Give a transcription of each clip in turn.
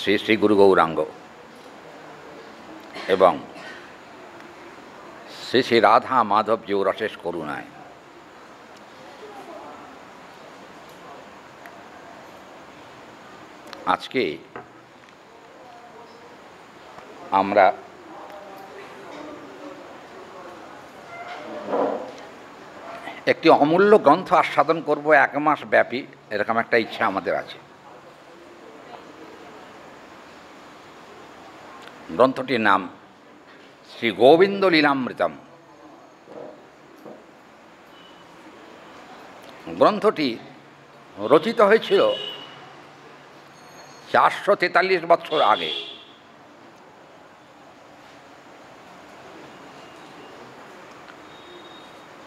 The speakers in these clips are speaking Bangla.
শ্রী শ্রী গুরু গৌরাঙ্গ এবং শ্রী শ্রী রাধা মাধবজিউর অশেষ করুণায় আজকে আমরা একটি অমূল্য গ্রন্থ আস্বাদন করব এক মাস ব্যাপী এরকম একটা ইচ্ছা আমাদের আছে গ্রন্থটির নাম শ্রী গোবিন্দ লীলামৃতম গ্রন্থটি রচিত হয়েছিল চারশো তেতাল্লিশ বছর আগে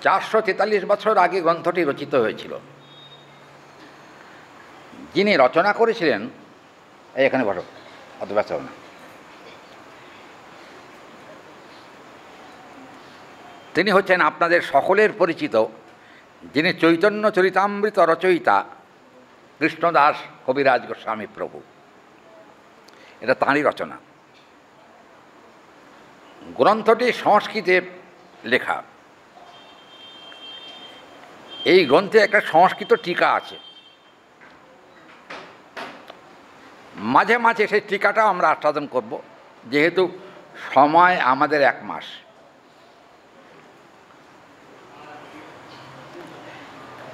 চারশো তেতাল্লিশ বছর আগে গ্রন্থটি রচিত হয়েছিল যিনি রচনা করেছিলেন এখানে ঘটক অত ব্যস্ত না তিনি হচ্ছেন আপনাদের সকলের পরিচিত যিনি চৈতন্য চরিতামৃত রচয়িতা কৃষ্ণদাস কবিরাজ গোস্বামী প্রভু এটা তাঁরই রচনা গ্রন্থটি সংস্কৃতে লেখা এই গ্রন্থে একটা সংস্কৃত টিকা আছে মাঝে মাঝে সেই টিকাটাও আমরা আস্বাদন করব যেহেতু সময় আমাদের এক মাস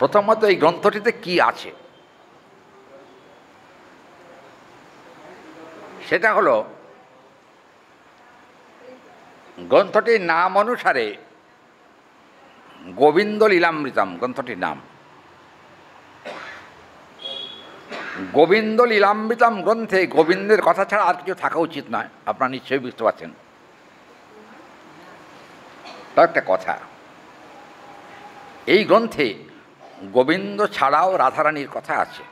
প্রথমত এই গ্রন্থটিতে কি আছে সেটা হলো গ্রন্থটির নাম অনুসারে গোবিন্দ লীলামৃতম গ্রন্থটির নাম গোবিন্দ লীলামৃতম গ্রন্থে গোবিন্দের কথা ছাড়া আর কিছু থাকা উচিত নয় আপনারা নিশ্চয়ই বুঝতে পারছেন তার একটা কথা এই গ্রন্থে গোবিন্দ ছাড়াও রাধারানীর কথা আছে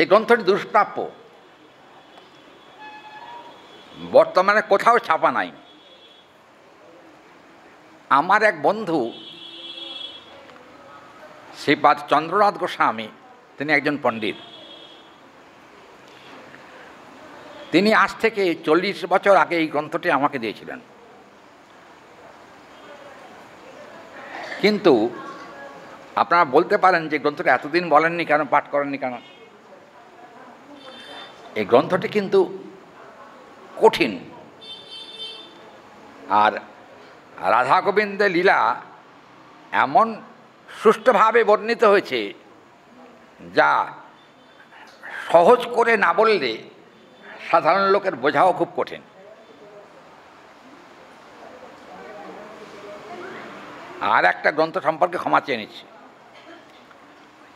এই গ্রন্থটি দুষ্প্রাপ্য বর্তমানে কোথাও ছাপা নাই আমার এক বন্ধু শ্রীপাদ চন্দ্রনাথ গোস্বামী তিনি একজন পণ্ডিত তিনি আজ থেকে চল্লিশ বছর আগে এই গ্রন্থটি আমাকে দিয়েছিলেন কিন্তু আপনারা বলতে পারেন যে গ্রন্থটা এতদিন বলেননি কেন পাঠ করেননি কেন এই গ্রন্থটি কিন্তু কঠিন আর রাধা গোবিন্দের লীলা এমন সুষ্ঠুভাবে বর্ণিত হয়েছে যা সহজ করে না বললে সাধারণ লোকের বোঝাও খুব কঠিন আর একটা গ্রন্থ সম্পর্কে ক্ষমা চেয়ে নিচ্ছি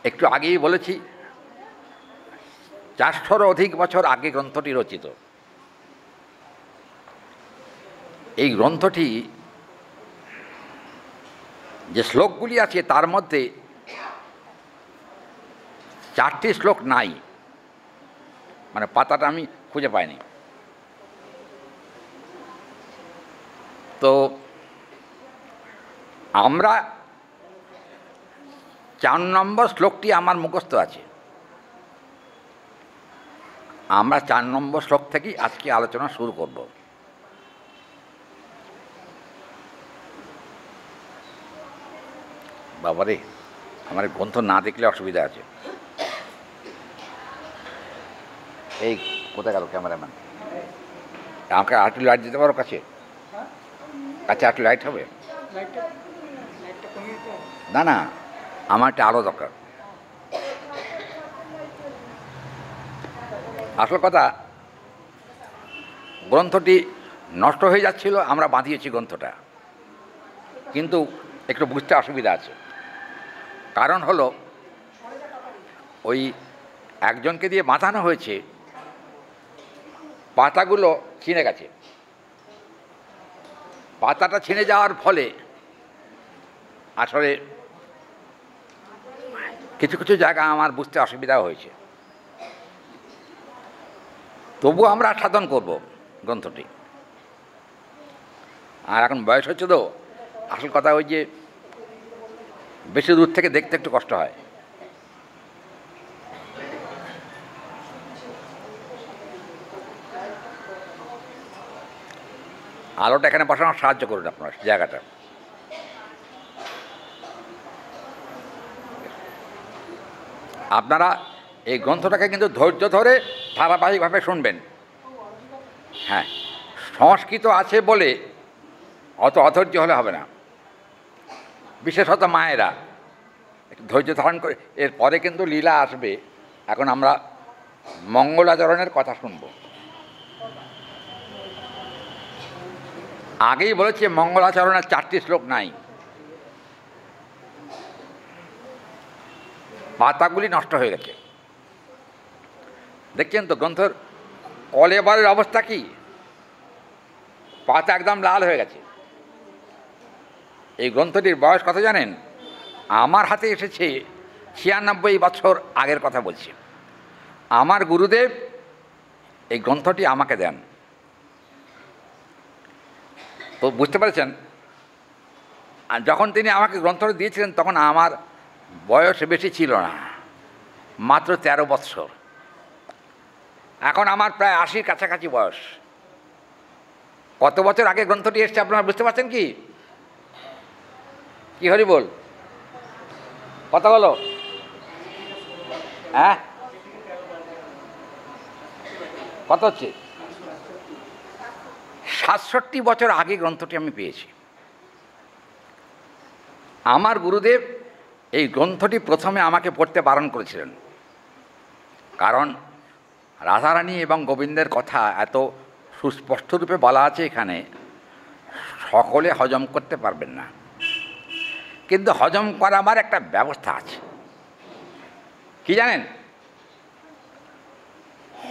একটু আগেই বলেছি চারশোর অধিক বছর আগে গ্রন্থটি রচিত এই গ্রন্থটি যে শ্লোকগুলি আছে তার মধ্যে চারটি শ্লোক নাই মানে পাতাটা আমি খুঁজে পাইনি তো আমরা চার নম্বর শ্লোকটি আমার মুখস্থ আছে আমরা চার নম্বর শ্লোক থেকেই আজকে আলোচনা শুরু করব বাবারে আমার গ্রন্থ না দেখলে অসুবিধা আছে এই কোথায় গেল ক্যামেরাম্যান আমাকে আরেকটু লাইট দিতে পারো কাছে হ্যাঁ। কাছে আটু লাইট হবে না না আমার একটা আলো দরকার আসল কথা গ্রন্থটি নষ্ট হয়ে যাচ্ছিল আমরা বাঁধিয়েছি গ্রন্থটা কিন্তু একটু বুঝতে অসুবিধা আছে কারণ হলো ওই একজনকে দিয়ে বাঁধানো হয়েছে পাতাগুলো ছিঁড়ে গেছে পাতাটা ছিঁড়ে যাওয়ার ফলে আসলে কিছু কিছু জায়গা আমার বুঝতে অসুবিধা হয়েছে তবু আমরা সাধন করব গ্রন্থটি আর এখন বয়স হচ্ছে তো আসল কথা ওই যে বেশি দূর থেকে দেখতে একটু কষ্ট হয় আলোটা এখানে বসানোর সাহায্য করুন আপনার জায়গাটা আপনারা এই গ্রন্থটাকে কিন্তু ধৈর্য ধরে ধারাবাহিকভাবে শুনবেন হ্যাঁ সংস্কৃত আছে বলে অত অধৈর্য হলে হবে না বিশেষত মায়েরা একটু ধৈর্য ধারণ করে এরপরে কিন্তু লীলা আসবে এখন আমরা মঙ্গলাচরণের কথা শুনব আগেই বলেছি মঙ্গলাচরণের চারটি শ্লোক নাই পাতাগুলি নষ্ট হয়ে গেছে দেখছেন তো গ্রন্থর কলেবারের অবস্থা কি পাতা একদম লাল হয়ে গেছে এই গ্রন্থটির বয়স কথা জানেন আমার হাতে এসেছে ছিয়ানব্বই বছর আগের কথা বলছি আমার গুরুদেব এই গ্রন্থটি আমাকে দেন তো বুঝতে পারছেন যখন তিনি আমাকে গ্রন্থটি দিয়েছিলেন তখন আমার বয়স বেশি ছিল না মাত্র ১৩ বৎসর এখন আমার প্রায় আশির কাছাকাছি বয়স কত বছর আগে গ্রন্থটি এসছে আপনারা বুঝতে পারছেন কি কি হরি বল কত হলো হ্যাঁ কত হচ্ছে সাতষট্টি বছর আগে গ্রন্থটি আমি পেয়েছি আমার গুরুদেব এই গ্রন্থটি প্রথমে আমাকে পড়তে বারণ করেছিলেন কারণ রাধারানী এবং গোবিন্দের কথা এত সুস্পষ্টরূপে বলা আছে এখানে সকলে হজম করতে পারবেন না কিন্তু হজম করা আমার একটা ব্যবস্থা আছে কি জানেন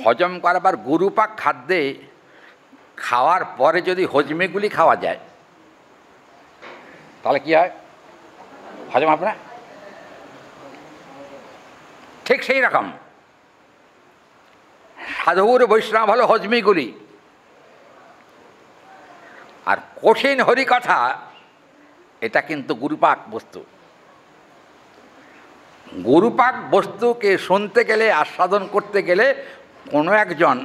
হজম করাবার গুরুপাক খাদ্যে খাওয়ার পরে যদি হজমেগুলি খাওয়া যায় তাহলে কি হয় হজম আপনার ঠিক সেই রকম সাধুর বৈষ্ণব হল হজমিগুলি আর কঠিন হরিকথা এটা কিন্তু গুরুপাক বস্তু গুরুপাক বস্তুকে শুনতে গেলে আস্বাদন করতে গেলে কোনো একজন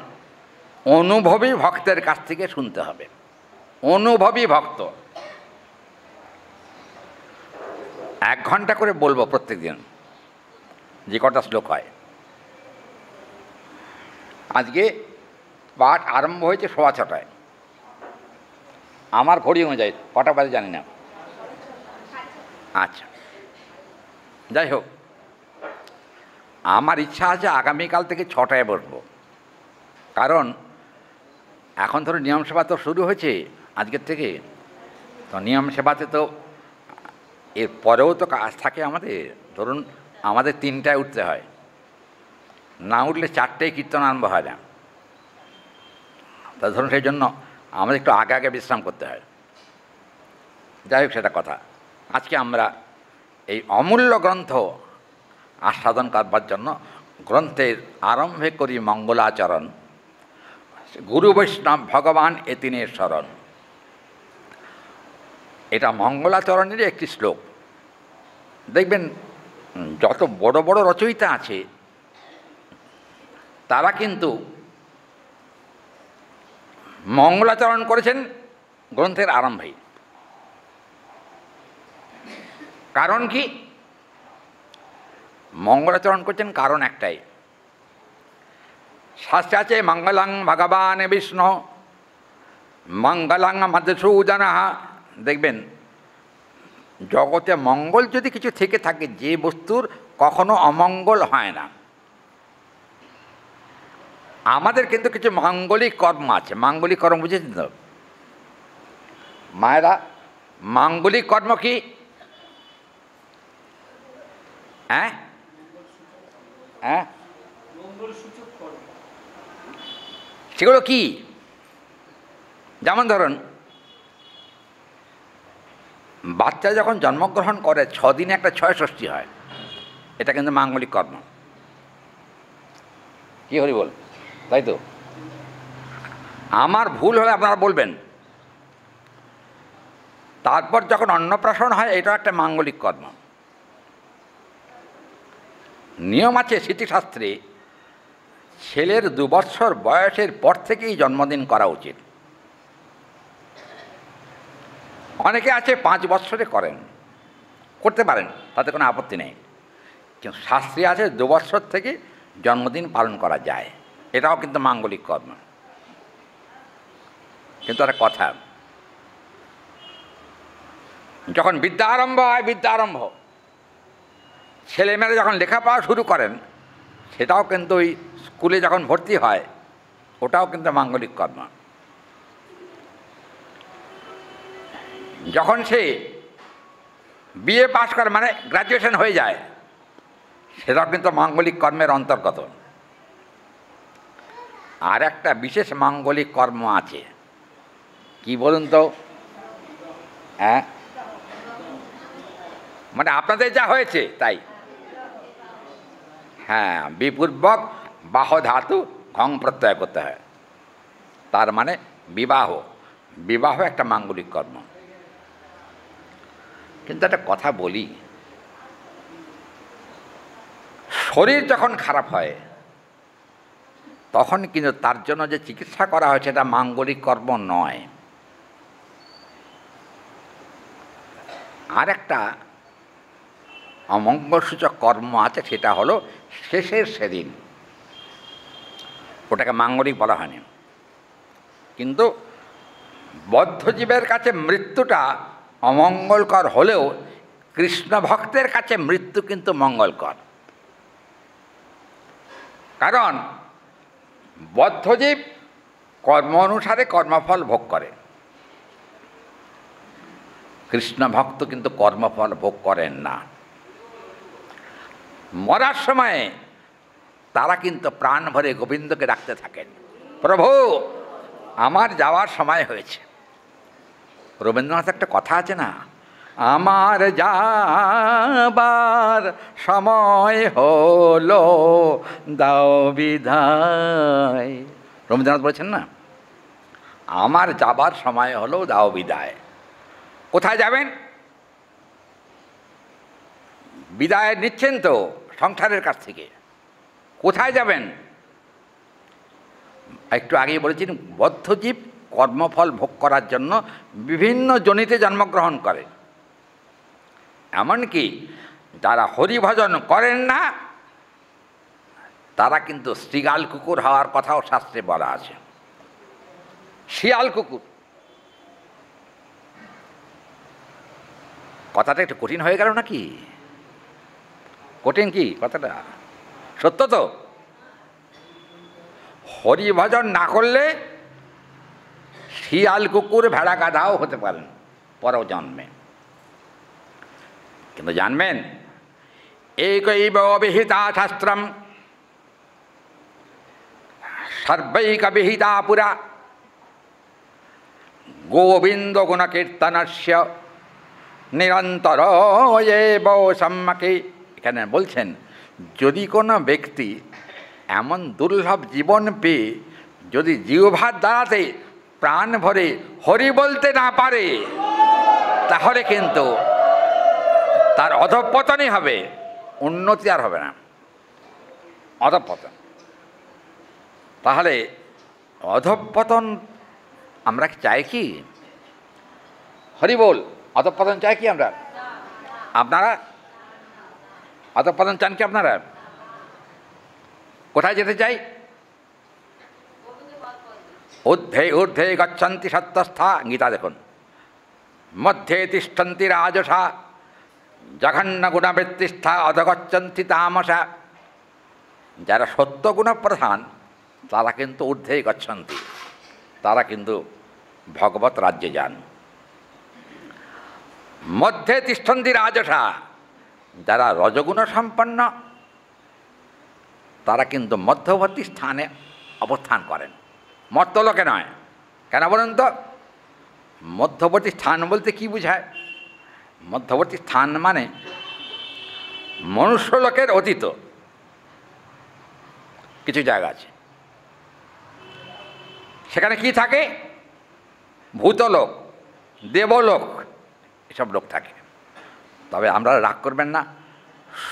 অনুভবী ভক্তের কাছ থেকে শুনতে হবে অনুভবী ভক্ত এক ঘন্টা করে বলবো প্রত্যেক দিন যে কটা শ্লোক হয় আজকে পাঠ আরম্ভ হয়েছে সোয়া ছটায় আমার ঘড়ি অনুযায়ী কটা বাজে জানি না আচ্ছা যাই হোক আমার ইচ্ছা আছে আগামীকাল থেকে ছটায় বসব কারণ এখন ধরো নিয়ম সেবা তো শুরু হয়েছে আজকের থেকে তো নিয়ম সেবাতে তো এর পরেও তো কাজ থাকে আমাদের ধরুন আমাদের তিনটায় উঠতে হয় না উঠলে চারটেই কীর্তন আরম্ভ হয় না তা ধরুন সেই জন্য আমাদের একটু আগে আগে বিশ্রাম করতে হয় যাই হোক সেটা কথা আজকে আমরা এই অমূল্য গ্রন্থ আস্বাদন করবার জন্য গ্রন্থের আরম্ভে করি মঙ্গলাচরণ গুরু বৈষ্ণব ভগবান এতিনের স্মরণ এটা মঙ্গলাচরণেরই একটি শ্লোক দেখবেন যত বড় বড় রচয়িতা আছে তারা কিন্তু মঙ্গলাচরণ করেছেন গ্রন্থের আরম্ভেই কারণ কি মঙ্গলাচরণ করছেন কারণ একটাই শাস্ত্রে আছে মঙ্গলাং ভগবান বিষ্ণু মঙ্গলাং মধুসূদন দেখবেন জগতে মঙ্গল যদি কিছু থেকে থাকে যে বস্তুর কখনো অমঙ্গল হয় না আমাদের কিন্তু কিছু মাঙ্গলিক কর্ম আছে মাঙ্গলিক কর্ম বুঝেছেন তো মায়েরা মাঙ্গলিক কর্ম কি হ্যাঁ হ্যাঁ সেগুলো কি যেমন ধরুন বাচ্চা যখন জন্মগ্রহণ করে ছদিনে একটা ছয় ষষ্ঠী হয় এটা কিন্তু মাঙ্গলিক কর্ম কি হরি বল তাই তো আমার ভুল হলে আপনারা বলবেন তারপর যখন অন্নপ্রাশন হয় এটা একটা মাঙ্গলিক কর্ম নিয়ম আছে স্মৃতিশাস্ত্রে ছেলের দুবৎসর বয়সের পর থেকেই জন্মদিন করা উচিত অনেকে আছে পাঁচ বছরে করেন করতে পারেন তাতে কোনো আপত্তি নেই কিন্তু শাস্ত্রী আছে দু বছর থেকে জন্মদিন পালন করা যায় এটাও কিন্তু মাঙ্গলিক কর্ম কিন্তু একটা কথা যখন বিদ্যা আরম্ভ হয় বিদ্যা আরম্ভ ছেলেমেয়েরা যখন লেখাপড়া শুরু করেন সেটাও কিন্তু ওই স্কুলে যখন ভর্তি হয় ওটাও কিন্তু মাঙ্গলিক কর্ম যখন সে বিএ পাশ করে মানে গ্র্যাজুয়েশন হয়ে যায় সেটা কিন্তু মাঙ্গলিক কর্মের অন্তর্গত আর একটা বিশেষ মাঙ্গলিক কর্ম আছে কি বলুন তো হ্যাঁ মানে আপনাদের যা হয়েছে তাই হ্যাঁ বিপূর্বক বাহ ধাতু ঘং প্রত্যয় করতে হয় তার মানে বিবাহ বিবাহ একটা মাঙ্গলিক কর্ম কিন্তু একটা কথা বলি শরীর যখন খারাপ হয় তখন কিন্তু তার জন্য যে চিকিৎসা করা হয়েছে এটা মাঙ্গলিক কর্ম নয় আর একটা অমঙ্গলসূচক কর্ম আছে সেটা হলো শেষের সেদিন ওটাকে মাঙ্গলিক বলা হয়নি কিন্তু বদ্ধজীবের কাছে মৃত্যুটা অমঙ্গলকর হলেও কৃষ্ণ ভক্তের কাছে মৃত্যু কিন্তু মঙ্গলকর কারণ বদ্ধজীব কর্ম অনুসারে কর্মফল ভোগ করে কৃষ্ণ ভক্ত কিন্তু কর্মফল ভোগ করেন না মরার সময়ে তারা কিন্তু প্রাণ ভরে গোবিন্দকে ডাকতে থাকেন প্রভু আমার যাওয়ার সময় হয়েছে রবীন্দ্রনাথ একটা কথা আছে না আমার যাবার সময় হলো দাও বিধায় রবীন্দ্রনাথ বলেছেন না আমার যাবার সময় হলো দাও বিদায় কোথায় যাবেন বিদায় নিচ্ছেন তো সংসারের কাছ থেকে কোথায় যাবেন একটু আগে বলেছেন বদ্ধজীব কর্মফল ভোগ করার জন্য বিভিন্ন জনিতে জন্মগ্রহণ করে এমনকি যারা হরিভজন করেন না তারা কিন্তু শৃগাল কুকুর হওয়ার কথাও শাস্ত্রে বলা আছে শিয়াল কুকুর কথাটা একটু কঠিন হয়ে গেল নাকি কঠিন কি কথাটা সত্য তো হরিভজন না করলে শিয়াল কুকুর ভেড়া গাধাও হতে পারেন পরও জন্মে কিন্তু জানবেন একৈব অবিহিতা শাস্ত্রম সর্বৈক বিহিতা পুরা গোবিন্দ গুণকীর্তনস্য নিরন্তর সম্মাকে এখানে বলছেন যদি কোনো ব্যক্তি এমন দুর্লভ জীবন পেয়ে যদি জিহ্বার দ্বারাতে প্রাণ ভরে হরি বলতে না পারে তাহলে কিন্তু তার অধপতনই হবে উন্নতি আর হবে না অধপতন তাহলে অধপতন আমরা চাই কি হরি বল অধপতন চাই কি আমরা আপনারা অধপতন চান কি আপনারা কোথায় যেতে চাই ঊর্ধ্বে ঊর্ধ্বে গচ্ছন্তি সত্যস্থা গীতা দেখুন মধ্যে তিষ্ঠন্তি রাজসা জঘন্য গুণবৃত্তিষ্ঠা অধগচ্ছন্তি তামসা যারা সত্য প্রধান তারা কিন্তু ঊর্ধ্বে গচ্ছন্তি তারা কিন্তু ভগবত রাজ্যে যান মধ্যে তিষ্ঠন্তি রাজসা যারা রজগুণ সম্পন্ন তারা কিন্তু মধ্যবর্তী স্থানে অবস্থান করেন মর্তলোকে নয় কেন বলুন তো মধ্যবর্তী স্থান বলতে কি বুঝায় মধ্যবর্তী স্থান মানে মনুষ্যলোকের অতীত কিছু জায়গা আছে সেখানে কি থাকে ভূতলোক দেবলোক এসব লোক থাকে তবে আমরা রাগ করবেন না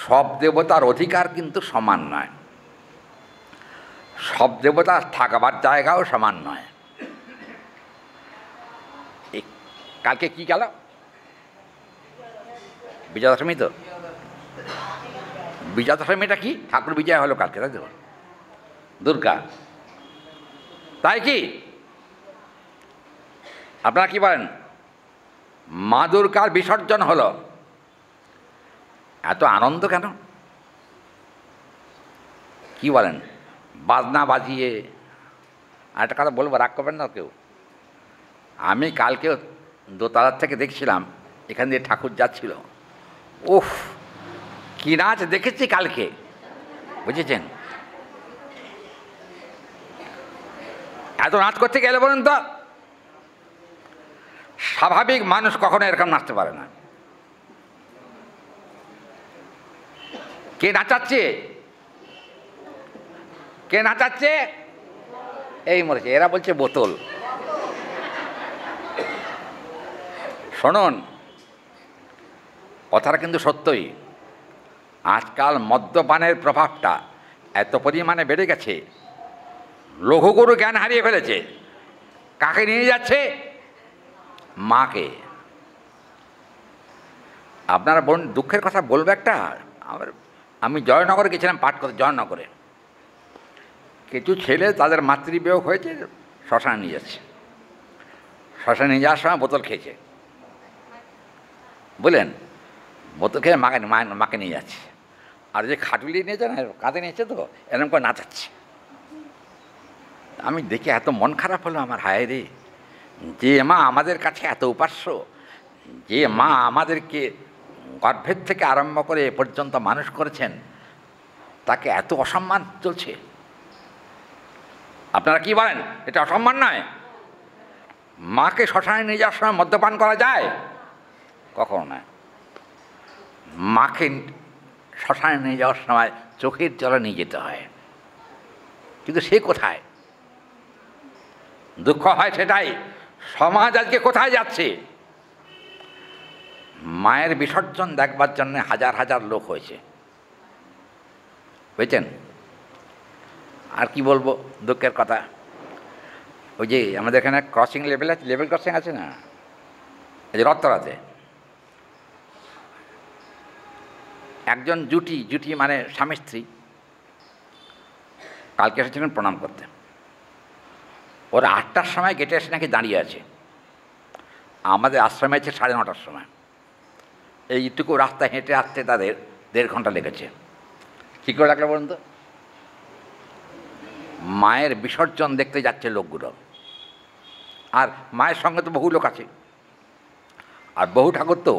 সব দেবতার অধিকার কিন্তু সমান নয় সব দেবতা থাকাবার জায়গাও সমান নয় কালকে কি গেল বিজয়াদশমী তো বিজয়াদশমীটা কি ঠাকুর বিজয় হলো কালকে তাই তো দুর্গা তাই কি আপনারা কি বলেন মা দুর্গার বিসর্জন হলো এত আনন্দ কেন কি বলেন বাজনা বাজিয়ে আর একটা কথা বলবো রাগ করবেন না কেউ আমি কালকেও দোতলার থেকে দেখছিলাম এখান দিয়ে ঠাকুর যাচ্ছিল উফ কী নাচ দেখেছি কালকে বুঝেছেন এত নাচ করতে গেলে বলুন তো স্বাভাবিক মানুষ কখনো এরকম নাচতে পারে না কে নাচাচ্ছে কে নাচাচ্ছে এই মরেছে এরা বলছে বোতল শোনন কথাটা কিন্তু সত্যই আজকাল মদ্যপানের প্রভাবটা এত পরিমাণে বেড়ে গেছে লঘুগুরু জ্ঞান হারিয়ে ফেলেছে কাকে নিয়ে যাচ্ছে মাকে আপনারা বোন দুঃখের কথা বলবো একটা আমার আমি জয়নগরে গেছিলাম পাঠ করতে জয়নগরে কিছু ছেলে তাদের মাতৃবিয়োগ হয়েছে শ্মশানে নিয়ে যাচ্ছে শ্মশানে নিয়ে যাওয়ার সময় বোতল খেয়েছে বুঝলেন বোতল খেয়ে মাকে মাকে নিয়ে যাচ্ছে আর যে খাটুলি নিয়েছে না কাঁধে নিয়েছে তো এরকম করে নাচাচ্ছে আমি দেখে এত মন খারাপ হলো আমার হায় রে যে মা আমাদের কাছে এত উপাস্য যে মা আমাদেরকে গর্ভের থেকে আরম্ভ করে এ পর্যন্ত মানুষ করেছেন তাকে এত অসম্মান চলছে আপনারা কি বলেন এটা অসম্মান নয় মাকে শ্মশানে নিয়ে যাওয়ার সময় মদ্যপান করা যায় কখনো না মাকে শ্মশানে নিয়ে যাওয়ার সময় চোখের জলে নিয়ে যেতে হয় কিন্তু সে কোথায় দুঃখ হয় সেটাই সমাজ আজকে কোথায় যাচ্ছে মায়ের বিসর্জন দেখবার জন্য হাজার হাজার লোক হয়েছে বুঝছেন আর কি বলবো দুঃখের কথা ওই যে আমাদের এখানে ক্রসিং লেভেল আছে লেভেল ক্রসিং আছে না এই যে রত্তরাতে একজন জুটি জুটি মানে স্বামী স্ত্রী কালকে এসেছিলেন প্রণাম করতে ওরা আটটার সময় গেটে এসে নাকি দাঁড়িয়ে আছে আমাদের আশ্রমে আছে সাড়ে নটার সময় এইটুকু রাস্তা হেঁটে আসতে তাদের দেড় ঘন্টা লেগেছে কী করে রাখলো বলুন তো মায়ের বিসর্জন দেখতে যাচ্ছে লোকগুলো আর মায়ের সঙ্গে তো বহু লোক আছে আর বহু ঠাকুর তো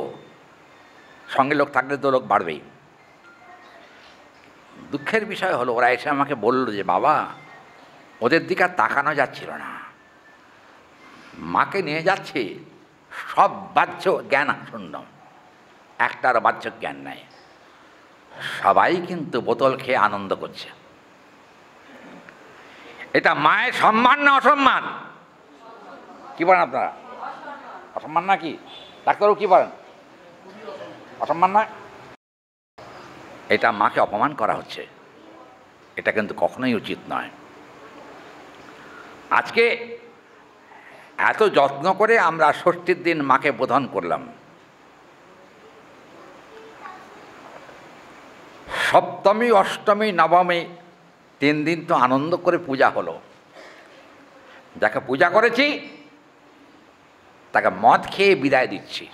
সঙ্গে লোক থাকলে তো লোক বাড়বেই দুঃখের বিষয় হলো ওরা এসে আমাকে বলল যে বাবা ওদের দিকে আর তাকানো যাচ্ছিল না মাকে নিয়ে যাচ্ছে সব বাহ্য জ্ঞান শূন্য একটার বাহ্য জ্ঞান নেয় সবাই কিন্তু বোতল খেয়ে আনন্দ করছে এটা মায়ের সম্মান না অসম্মান কি বলেন আপনারা অসম্মান না কি ডাক্তারও কি বলেন অসম্মান না এটা মাকে অপমান করা হচ্ছে এটা কিন্তু কখনোই উচিত নয় আজকে এত যত্ন করে আমরা ষষ্ঠীর দিন মাকে বোধন করলাম সপ্তমী অষ্টমী নবমী তিন দিন তো আনন্দ করে পূজা হলো যাকে পূজা করেছি তাকে মদ খেয়ে বিদায় দিচ্ছি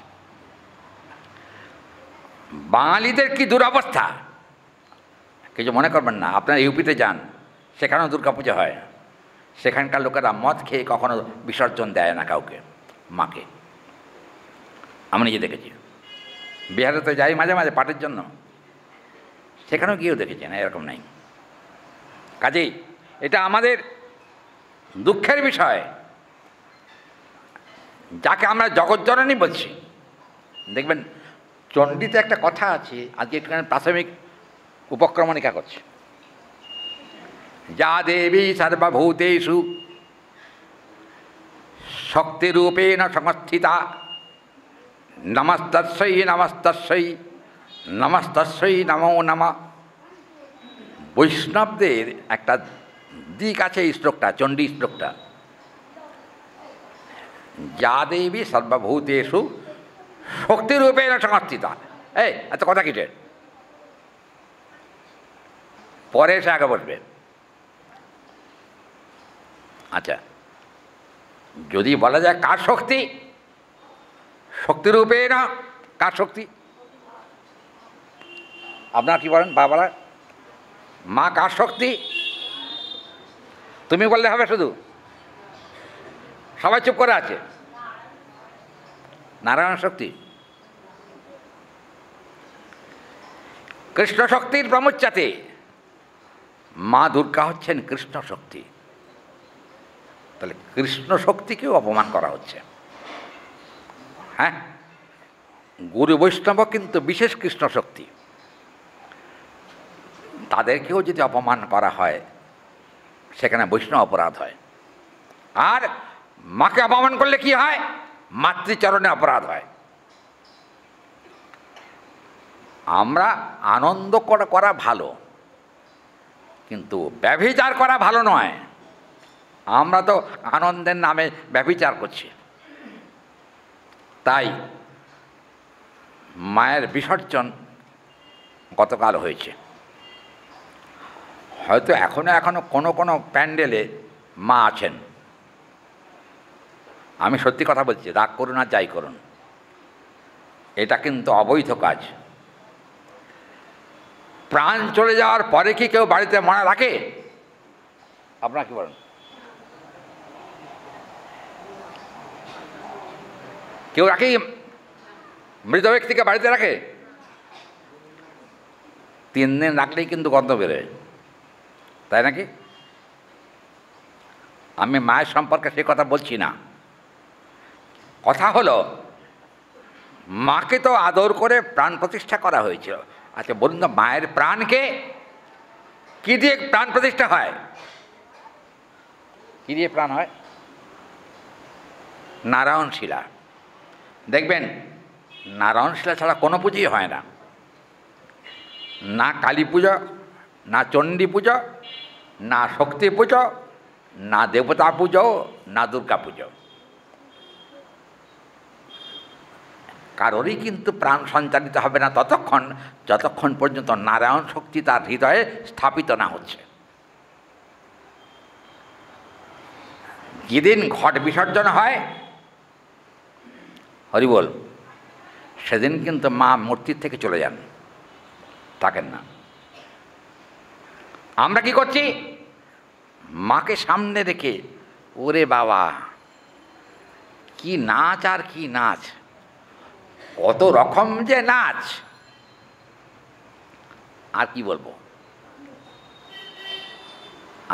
বাঙালিদের কি দুরবস্থা কিছু মনে করবেন না আপনার ইউপিতে যান সেখানেও দুর্গাপূজা হয় সেখানকার লোকেরা মদ খেয়ে কখনো বিসর্জন দেয় না কাউকে মাকে আমি নিজে দেখেছি বিহারে তো যাই মাঝে মাঝে পাটের জন্য সেখানেও গিয়েও দেখেছি না এরকম নাই কাজেই এটা আমাদের দুঃখের বিষয় যাকে আমরা জগৎজননী বলছি দেখবেন চণ্ডীতে একটা কথা আছে আজকে একটুখানি প্রাথমিক উপক্রমণিকা করছে যা দেবী সর্বভূতেষু না সংস্থিতা নমস্তস্যই নমস্তস্যই নমস্তস্যই নমো নমা বৈষ্ণবদের একটা দিক আছে এই শ্লোকটা চণ্ডী শ্লোকটা যা দেবী সর্বভূতেশু শক্তিরূপে সংস্থিতা এই এত কথা কিটের পরে এসে আগে বসবেন আচ্ছা যদি বলা যায় কার শক্তি শক্তিরূপে না কার শক্তি আপনার কি বলেন বাবারা মা কার শক্তি তুমি বললে হবে শুধু সবাই চুপ করে আছে নারায়ণ শক্তি কৃষ্ণ শক্তির প্রমুচ্চাতে মা দুর্গা হচ্ছেন কৃষ্ণ শক্তি তাহলে কৃষ্ণ শক্তিকেও অপমান করা হচ্ছে হ্যাঁ গুরু বৈষ্ণব কিন্তু বিশেষ কৃষ্ণ শক্তি তাদেরকেও যদি অপমান করা হয় সেখানে বৈষ্ণব অপরাধ হয় আর মাকে অপমান করলে কি হয় মাতৃচরণে অপরাধ হয় আমরা আনন্দ করা ভালো কিন্তু ব্যভিচার করা ভালো নয় আমরা তো আনন্দের নামে ব্যভিচার করছি তাই মায়ের বিসর্জন গতকাল হয়েছে হয়তো এখনও এখনও কোনো কোনো প্যান্ডেলে মা আছেন আমি সত্যি কথা বলছি রাগ করুন আর যাই করুন এটা কিন্তু অবৈধ কাজ প্রাণ চলে যাওয়ার পরে কি কেউ বাড়িতে মারা রাখে আপনার কি বলেন কেউ রাখে মৃত ব্যক্তিকে বাড়িতে রাখে তিন দিন রাখলেই কিন্তু গন্ধ বেরোয় তাই নাকি আমি মায়ের সম্পর্কে সে কথা বলছি না কথা হলো মাকে তো আদর করে প্রাণ প্রতিষ্ঠা করা হয়েছিল আচ্ছা বলুন তো মায়ের প্রাণকে কি দিয়ে প্রাণ প্রতিষ্ঠা হয় কি দিয়ে প্রাণ হয় নারায়ণ শিলা দেখবেন নারায়ণ শিলা ছাড়া কোনো পুজোই হয় না না কালী পুজো না চণ্ডী পুজো না শক্তি পুজো না দেবতা পুজো না দুর্গা পুজো কারোরই কিন্তু প্রাণ সঞ্চালিত হবে না ততক্ষণ যতক্ষণ পর্যন্ত নারায়ণ শক্তি তার হৃদয়ে স্থাপিত না হচ্ছে যেদিন ঘট বিসর্জন হয় হরিবল সেদিন কিন্তু মা মূর্তির থেকে চলে যান থাকেন না আমরা কি করছি মাকে সামনে রেখে ওরে বাবা কি নাচ আর কি নাচ কত রকম যে নাচ আর কি বলবো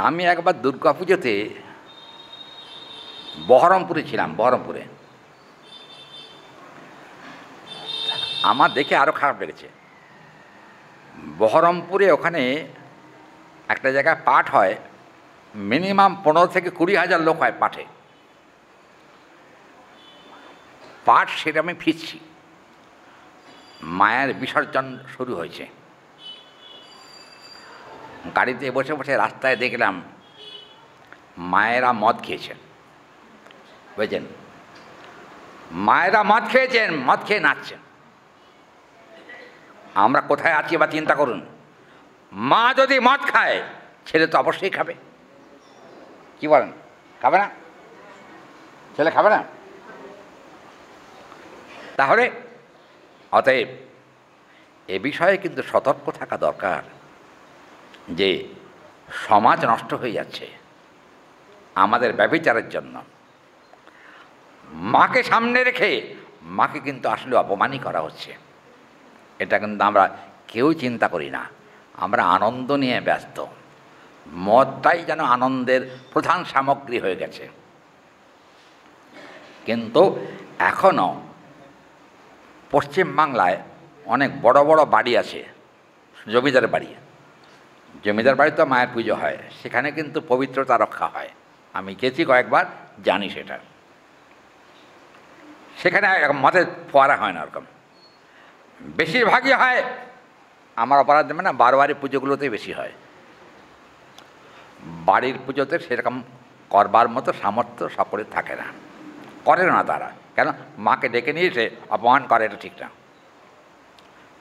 আমি একবার দুর্গা পুজোতে বহরমপুরে ছিলাম বহরমপুরে আমার দেখে আরও খারাপ লেগেছে বহরমপুরে ওখানে একটা জায়গায় পাঠ হয় মিনিমাম পনেরো থেকে কুড়ি হাজার লোক হয় পাঠে পাঠ সেটা আমি ফিরছি মায়ের বিসর্জন শুরু হয়েছে গাড়িতে বসে বসে রাস্তায় দেখলাম মায়েরা মদ খেয়েছেন বুঝছেন মায়েরা মদ খেয়েছেন মদ খেয়ে নাচছেন আমরা কোথায় আছি বা চিন্তা করুন মা যদি মদ খায় ছেলে তো অবশ্যই খাবে কি বলেন খাবে না ছেলে খাবে না তাহলে অতএব এ বিষয়ে কিন্তু সতর্ক থাকা দরকার যে সমাজ নষ্ট হয়ে যাচ্ছে আমাদের ব্যবচারের জন্য মাকে সামনে রেখে মাকে কিন্তু আসলে অপমানই করা হচ্ছে এটা কিন্তু আমরা কেউ চিন্তা করি না আমরা আনন্দ নিয়ে ব্যস্ত মদটাই যেন আনন্দের প্রধান সামগ্রী হয়ে গেছে কিন্তু এখনও পশ্চিমবাংলায় অনেক বড় বড় বাড়ি আছে জমিদার বাড়ি জমিদার বাড়ি তো মায়ের পুজো হয় সেখানে কিন্তু পবিত্রতা রক্ষা হয় আমি গেছি কয়েকবার জানি সেটা সেখানে মদের ফোয়ারা হয় না ওরকম বেশিরভাগই হয় আমার অপরাধ মানে বারোয়ারি পুজোগুলোতেই বেশি হয় বাড়ির পুজোতে সেরকম করবার মতো সামর্থ্য সকলে থাকে না করে না তারা কেন মাকে ডেকে নিয়ে এসে অপমান করে এটা ঠিক না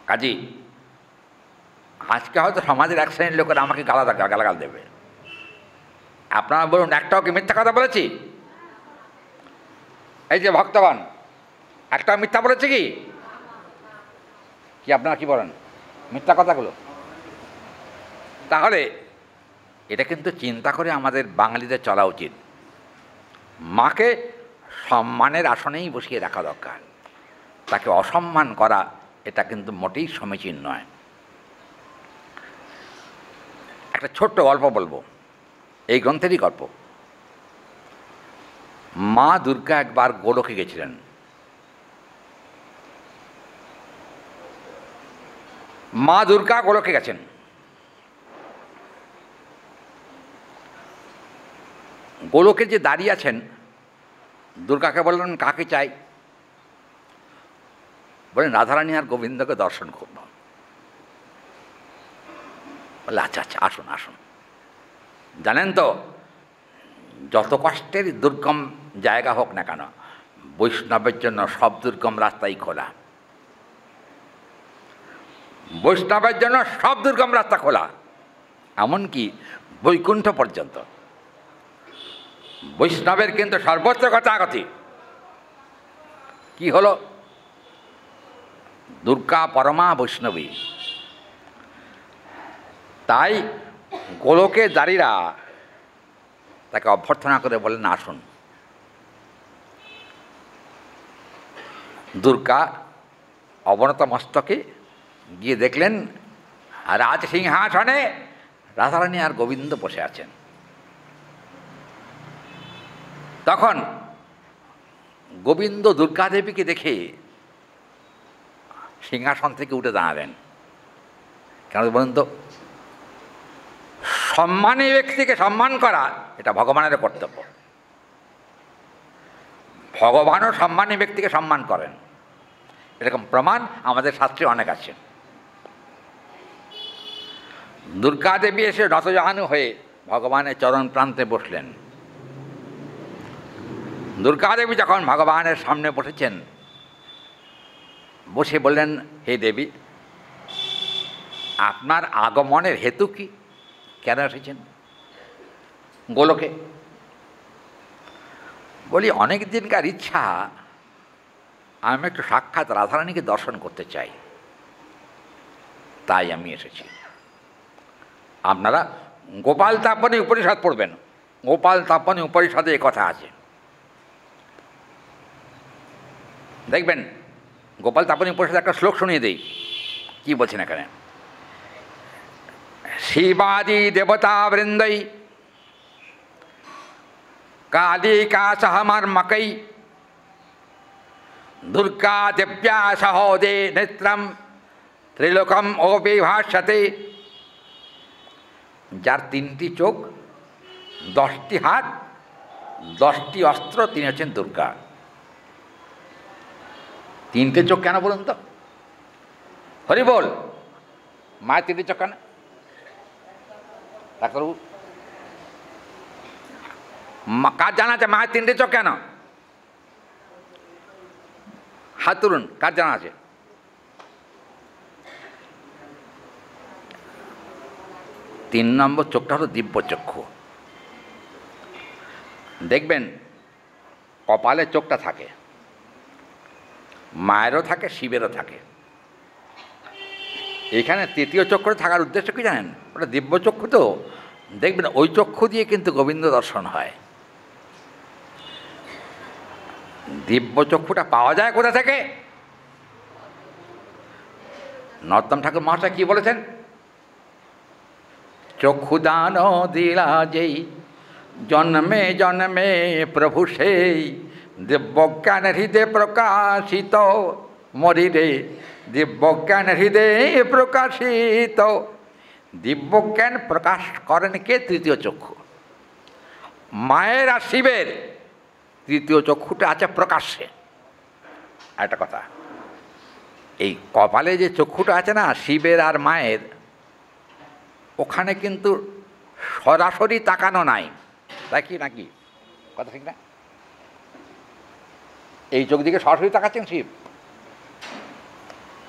কাজী আজকে হয়তো সমাজের এক শ্রেণীর লোকের আমাকে গালা গালাগাল দেবে আপনারা বলুন একটাও কি মিথ্যা কথা বলেছি এই যে ভক্তবান একটাও মিথ্যা বলেছে কি কি আপনারা কি বলেন মিথ্যা কথাগুলো তাহলে এটা কিন্তু চিন্তা করে আমাদের বাঙালিদের চলা উচিত মাকে সম্মানের আসনেই বসিয়ে রাখা দরকার তাকে অসম্মান করা এটা কিন্তু মোটেই সমীচীন নয় একটা ছোট্ট গল্প বলবো এই গ্রন্থেরই গল্প মা দুর্গা একবার গোলকে গেছিলেন মা দুর্গা গোলকে গেছেন গোলকের যে দাঁড়িয়ে আছেন দুর্গাকে বললেন কাকে চাই বলেন রাধারানী আর গোবিন্দকে দর্শন করব বলে আচ্ছা আচ্ছা আসুন আসুন জানেন তো যত কষ্টের দুর্গম জায়গা হোক না কেন বৈষ্ণবের জন্য সব দুর্গম রাস্তাই খোলা বৈষ্ণবের জন্য সব দুর্গম রাস্তা খোলা এমনকি বৈকুণ্ঠ পর্যন্ত বৈষ্ণবের কিন্তু সর্বোচ্চ কথি কি হল দুর্গা পরমা বৈষ্ণবী তাই গোলকে জারিরা তাকে অভ্যর্থনা করে বলেন আসুন দুর্গা অবনত মস্তকে গিয়ে দেখলেন রাজ সিংহাসনে রাধারানী আর গোবিন্দ বসে আছেন তখন গোবিন্দ দুর্গাদেবীকে দেখে সিংহাসন থেকে উঠে দাঁড়ালেন কেন বলুন তো সম্মানী ব্যক্তিকে সম্মান করা এটা ভগবানের কর্তব্য ভগবানও সম্মানী ব্যক্তিকে সম্মান করেন এরকম প্রমাণ আমাদের শাস্ত্রে অনেক আছে দুর্গাদেবী এসে রথজাহানু হয়ে ভগবানের চরণ প্রান্তে বসলেন দুর্গাদেবী যখন ভগবানের সামনে বসেছেন বসে বললেন হে দেবী আপনার আগমনের হেতু কি কেন এসেছেন গোলকে বলি অনেক দিনকার ইচ্ছা আমি একটু সাক্ষাৎ রাধারানীকে দর্শন করতে চাই তাই আমি এসেছি আপনারা গোপাল তাপনে উপনিষদ পড়বেন গোপাল তাপনে উপনিষদে কথা আছে দেখবেন গোপাল তাপ্পানি উপনিষদে একটা শ্লোক শুনিয়ে দিই কি বলছেন এখানে শিবাদি দেবতা বৃন্দই কালী কাসহমার মকই দুর্গা দেব্যা সহদে নেত্রম ত্রিলোকম ও ভাষ্যতে যার তিনটি চোখ দশটি হাত দশটি অস্ত্র তিনি হচ্ছেন দুর্গা তিনটে চোখ কেন বলুন তো হরি বল মায়ের তিনটে চোখ কেন ডাক্তারবাবু কাজ জানা আছে মায়ের তিনটে চোখ কেন হাত তুলুন কাজ জানা আছে তিন নম্বর চোখটা হলো দিব্যচক্ষু দেখবেন কপালে চোখটা থাকে মায়েরও থাকে শিবেরও থাকে এখানে তৃতীয় চক্ষু থাকার উদ্দেশ্য কী জানেন ওটা দিব্যচক্ষু তো দেখবেন ওই চক্ষু দিয়ে কিন্তু গোবিন্দ দর্শন হয় দিব্যচক্ষুটা পাওয়া যায় কোথা থেকে নরোত্তম ঠাকুর মহাশয় কী বলেছেন চক্ষুদান দিলা যেই জন্মে জন্মে প্রভু সেই দিব্যজ্ঞান হৃদে প্রকাশিত মরিরে দিব্যজ্ঞান হৃদে প্রকাশিত দিব্যজ্ঞান প্রকাশ করেন কে তৃতীয় চক্ষু মায়ের আর শিবের তৃতীয় চক্ষুটা আছে প্রকাশ্যে একটা কথা এই কপালে যে চক্ষুটা আছে না শিবের আর মায়ের ওখানে কিন্তু সরাসরি তাকানো নাই তাই কি নাকি কথা ঠিক না এই চোখ দিকে সরাসরি তাকাচ্ছেন শিব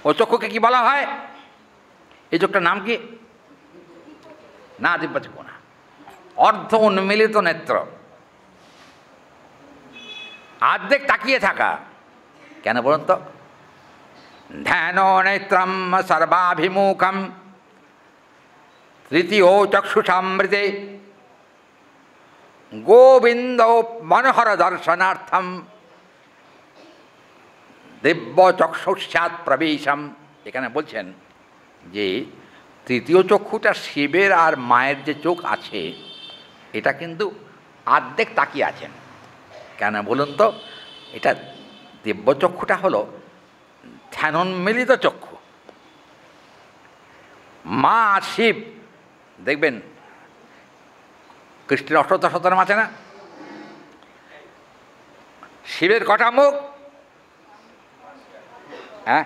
ও চক্ষুকে কি বলা হয় এই চোখটার নাম কি না দিব্যাচক্ষু না অর্ধ উন্মিলিত নেত্র আর্ধেক তাকিয়ে থাকা কেন বলুন তো ধ্যান নেত্রম সর্বাভিমুখম চক্ষু চক্ষুষামৃতে গোবিন্দ মনোহর দর্শনার্থম দিব্য চক্ষুষাত প্রবেশম এখানে বলছেন যে তৃতীয় চক্ষুটা শিবের আর মায়ের যে চোখ আছে এটা কিন্তু আর্ধেক তাকিয়ে আছেন কেন বলুন তো এটা দিব্য চক্ষুটা হলো ধ্যানোন্মিলিত চক্ষু মা শিব দেখবেন কৃষ্ণের অষ্টতা শতনাম আছে না শিবের কটা মুখ হ্যাঁ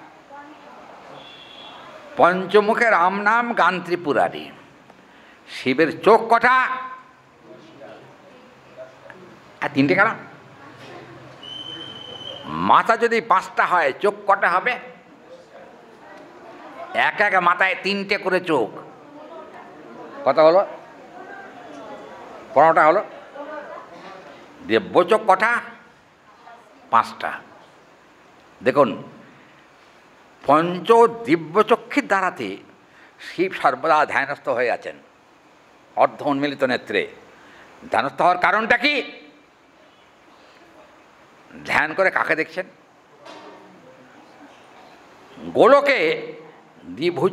পঞ্চমুখের রাম নাম গান ত্রিপুরারি শিবের চোখ কটা আর তিনটে কেন মাথা যদি পাঁচটা হয় চোখ কটা হবে এক এক মাথায় তিনটে করে চোখ কত হলো পনেরোটা হলো দেব্যচোখ কটা পাঁচটা দেখুন পঞ্চ দিব্যচক্ষীর দ্বারাতে শিব সর্বদা ধ্যানস্থ হয়ে আছেন অর্ধ উন্মিলিত নেত্রে ধ্যানস্থ হওয়ার কারণটা কি ধ্যান করে কাকে দেখছেন গোলকে দ্বিভুজ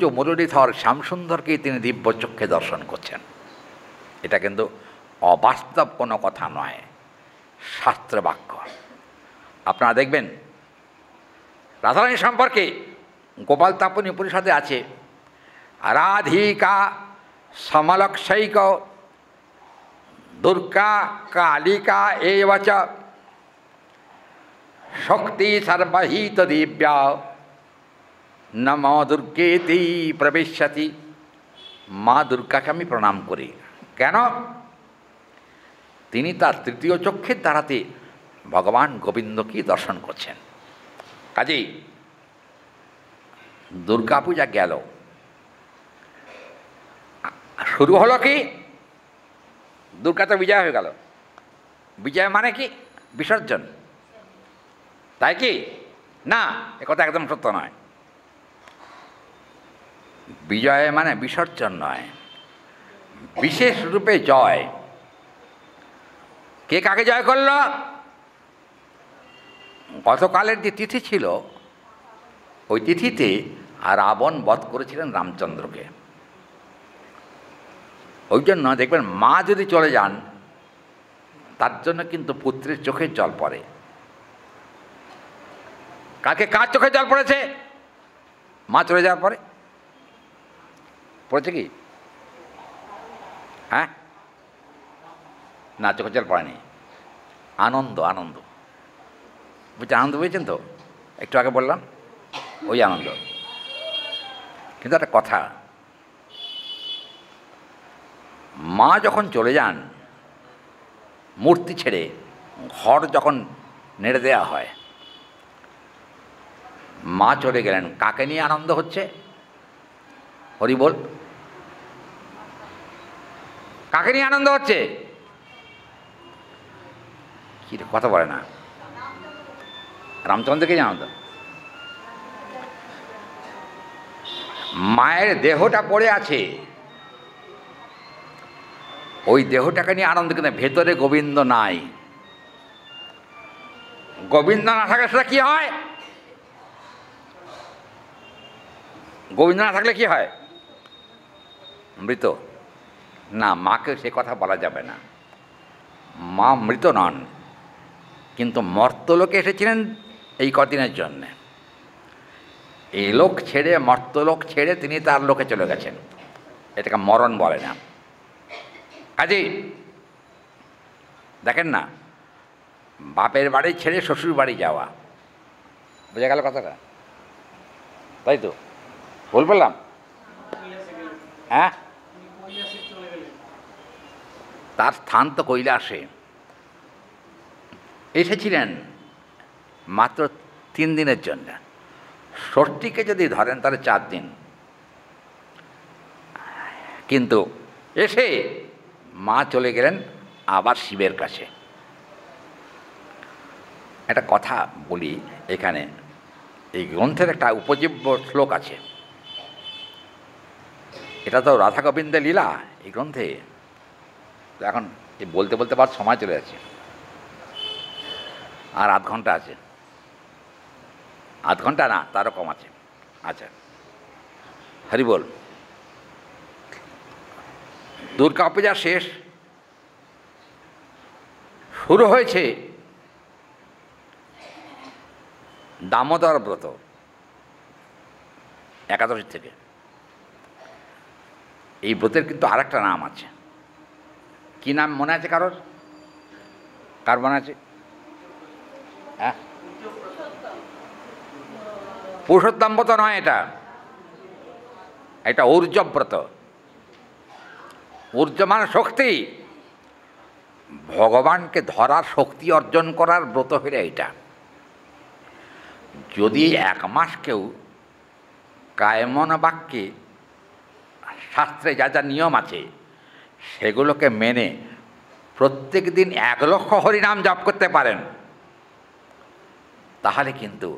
ধর শ্যামসুন্দরকেই তিনি দিব্যচক্ষে দর্শন করছেন এটা কিন্তু অবাস্তব কোনো কথা নয় শাস্ত্র বাক্য আপনারা দেখবেন রাধারানী সম্পর্কে গোপাল তাপনী পরিষদে আছে রাধিকা সমলক্ষৈক দুর্গা কালিকা এবচ শক্তি সর্বহিত দিব্যা না মা দুর্গেতেই প্রবেশ্যাতি মা দুর্গাকে আমি প্রণাম করি কেন তিনি তার তৃতীয় চক্ষের দ্বারাতে ভগবান গোবিন্দকে দর্শন করছেন কাজেই দুর্গাপূজা গেল শুরু হলো কি দুর্গা তো বিজয় হয়ে গেল বিজয় মানে কি বিসর্জন তাই কি না এ কথা একদম সত্য নয় বিজয় মানে বিসর্জন নয় বিশেষ রূপে জয় কে কাকে জয় করল গতকালের যে তিথি ছিল ওই তিথিতে রাবণ বধ করেছিলেন রামচন্দ্রকে ওই জন্য দেখবেন মা যদি চলে যান তার জন্য কিন্তু পুত্রের চোখের জল পড়ে কাকে কার চোখে জল পড়েছে মা চলে যাওয়ার পরে পড়েছে কি হ্যাঁ না চোখের পড়েনি আনন্দ আনন্দ বুঝছেন আনন্দ বুঝেছেন তো একটু আগে বললাম ওই আনন্দ কিন্তু একটা কথা মা যখন চলে যান মূর্তি ছেড়ে ঘর যখন নেড়ে দেওয়া হয় মা চলে গেলেন কাকে নিয়ে আনন্দ হচ্ছে হরিবল কাকে নিয়ে আনন্দ হচ্ছে কি কথা বলে না রামচন্দ্রকে জানো তো মায়ের দেহটা পড়ে আছে ওই দেহটাকে নিয়ে আনন্দ কিন্তু ভেতরে গোবিন্দ নাই গোবিন্দ না থাকলে সেটা কী হয় গোবিন্দ না থাকলে কী হয় মৃত না মাকে সে কথা বলা যাবে না মা মৃত নন কিন্তু মর্তলোকে এসেছিলেন এই কদিনের জন্যে এই লোক ছেড়ে মর্তলোক ছেড়ে তিনি তার লোকে চলে গেছেন এটাকে মরণ বলে না কাজে দেখেন না বাপের বাড়ি ছেড়ে শ্বশুর বাড়ি যাওয়া বোঝা গেল কথাটা তাই তো ভুল বললাম হ্যাঁ তার স্থান তো কৈলাসে এসেছিলেন মাত্র তিন দিনের জন্য ষষ্ঠীকে যদি ধরেন তাহলে চার দিন কিন্তু এসে মা চলে গেলেন আবার শিবের কাছে একটা কথা বলি এখানে এই গ্রন্থের একটা উপজীব্য শ্লোক আছে এটা তো রাধা গোবিন্দের লীলা এই গ্রন্থে এখন বলতে বলতে পার সময় চলে যাচ্ছে আর আধ ঘন্টা আছে আধ ঘন্টা না তারও কম আছে আচ্ছা হরি বল দুর্গা পূজা শেষ শুরু হয়েছে দামোদর ব্রত একাদশী থেকে এই ব্রতের কিন্তু আরেকটা নাম আছে কি নাম মনে আছে কারোর কার মনে আছে হ্যাঁ? পুরুষোত্তম ব্রত নয় এটা এটা ঊর্জব্রত ঊর্জ মানে শক্তি ভগবানকে ধরার শক্তি অর্জন করার ব্রত হলে এটা যদি এক মাস কেউ কায়মন বাক্যে শাস্ত্রে যা যা নিয়ম আছে সেগুলোকে মেনে প্রত্যেক দিন এক লক্ষ হরিনাম জপ করতে পারেন তাহলে কিন্তু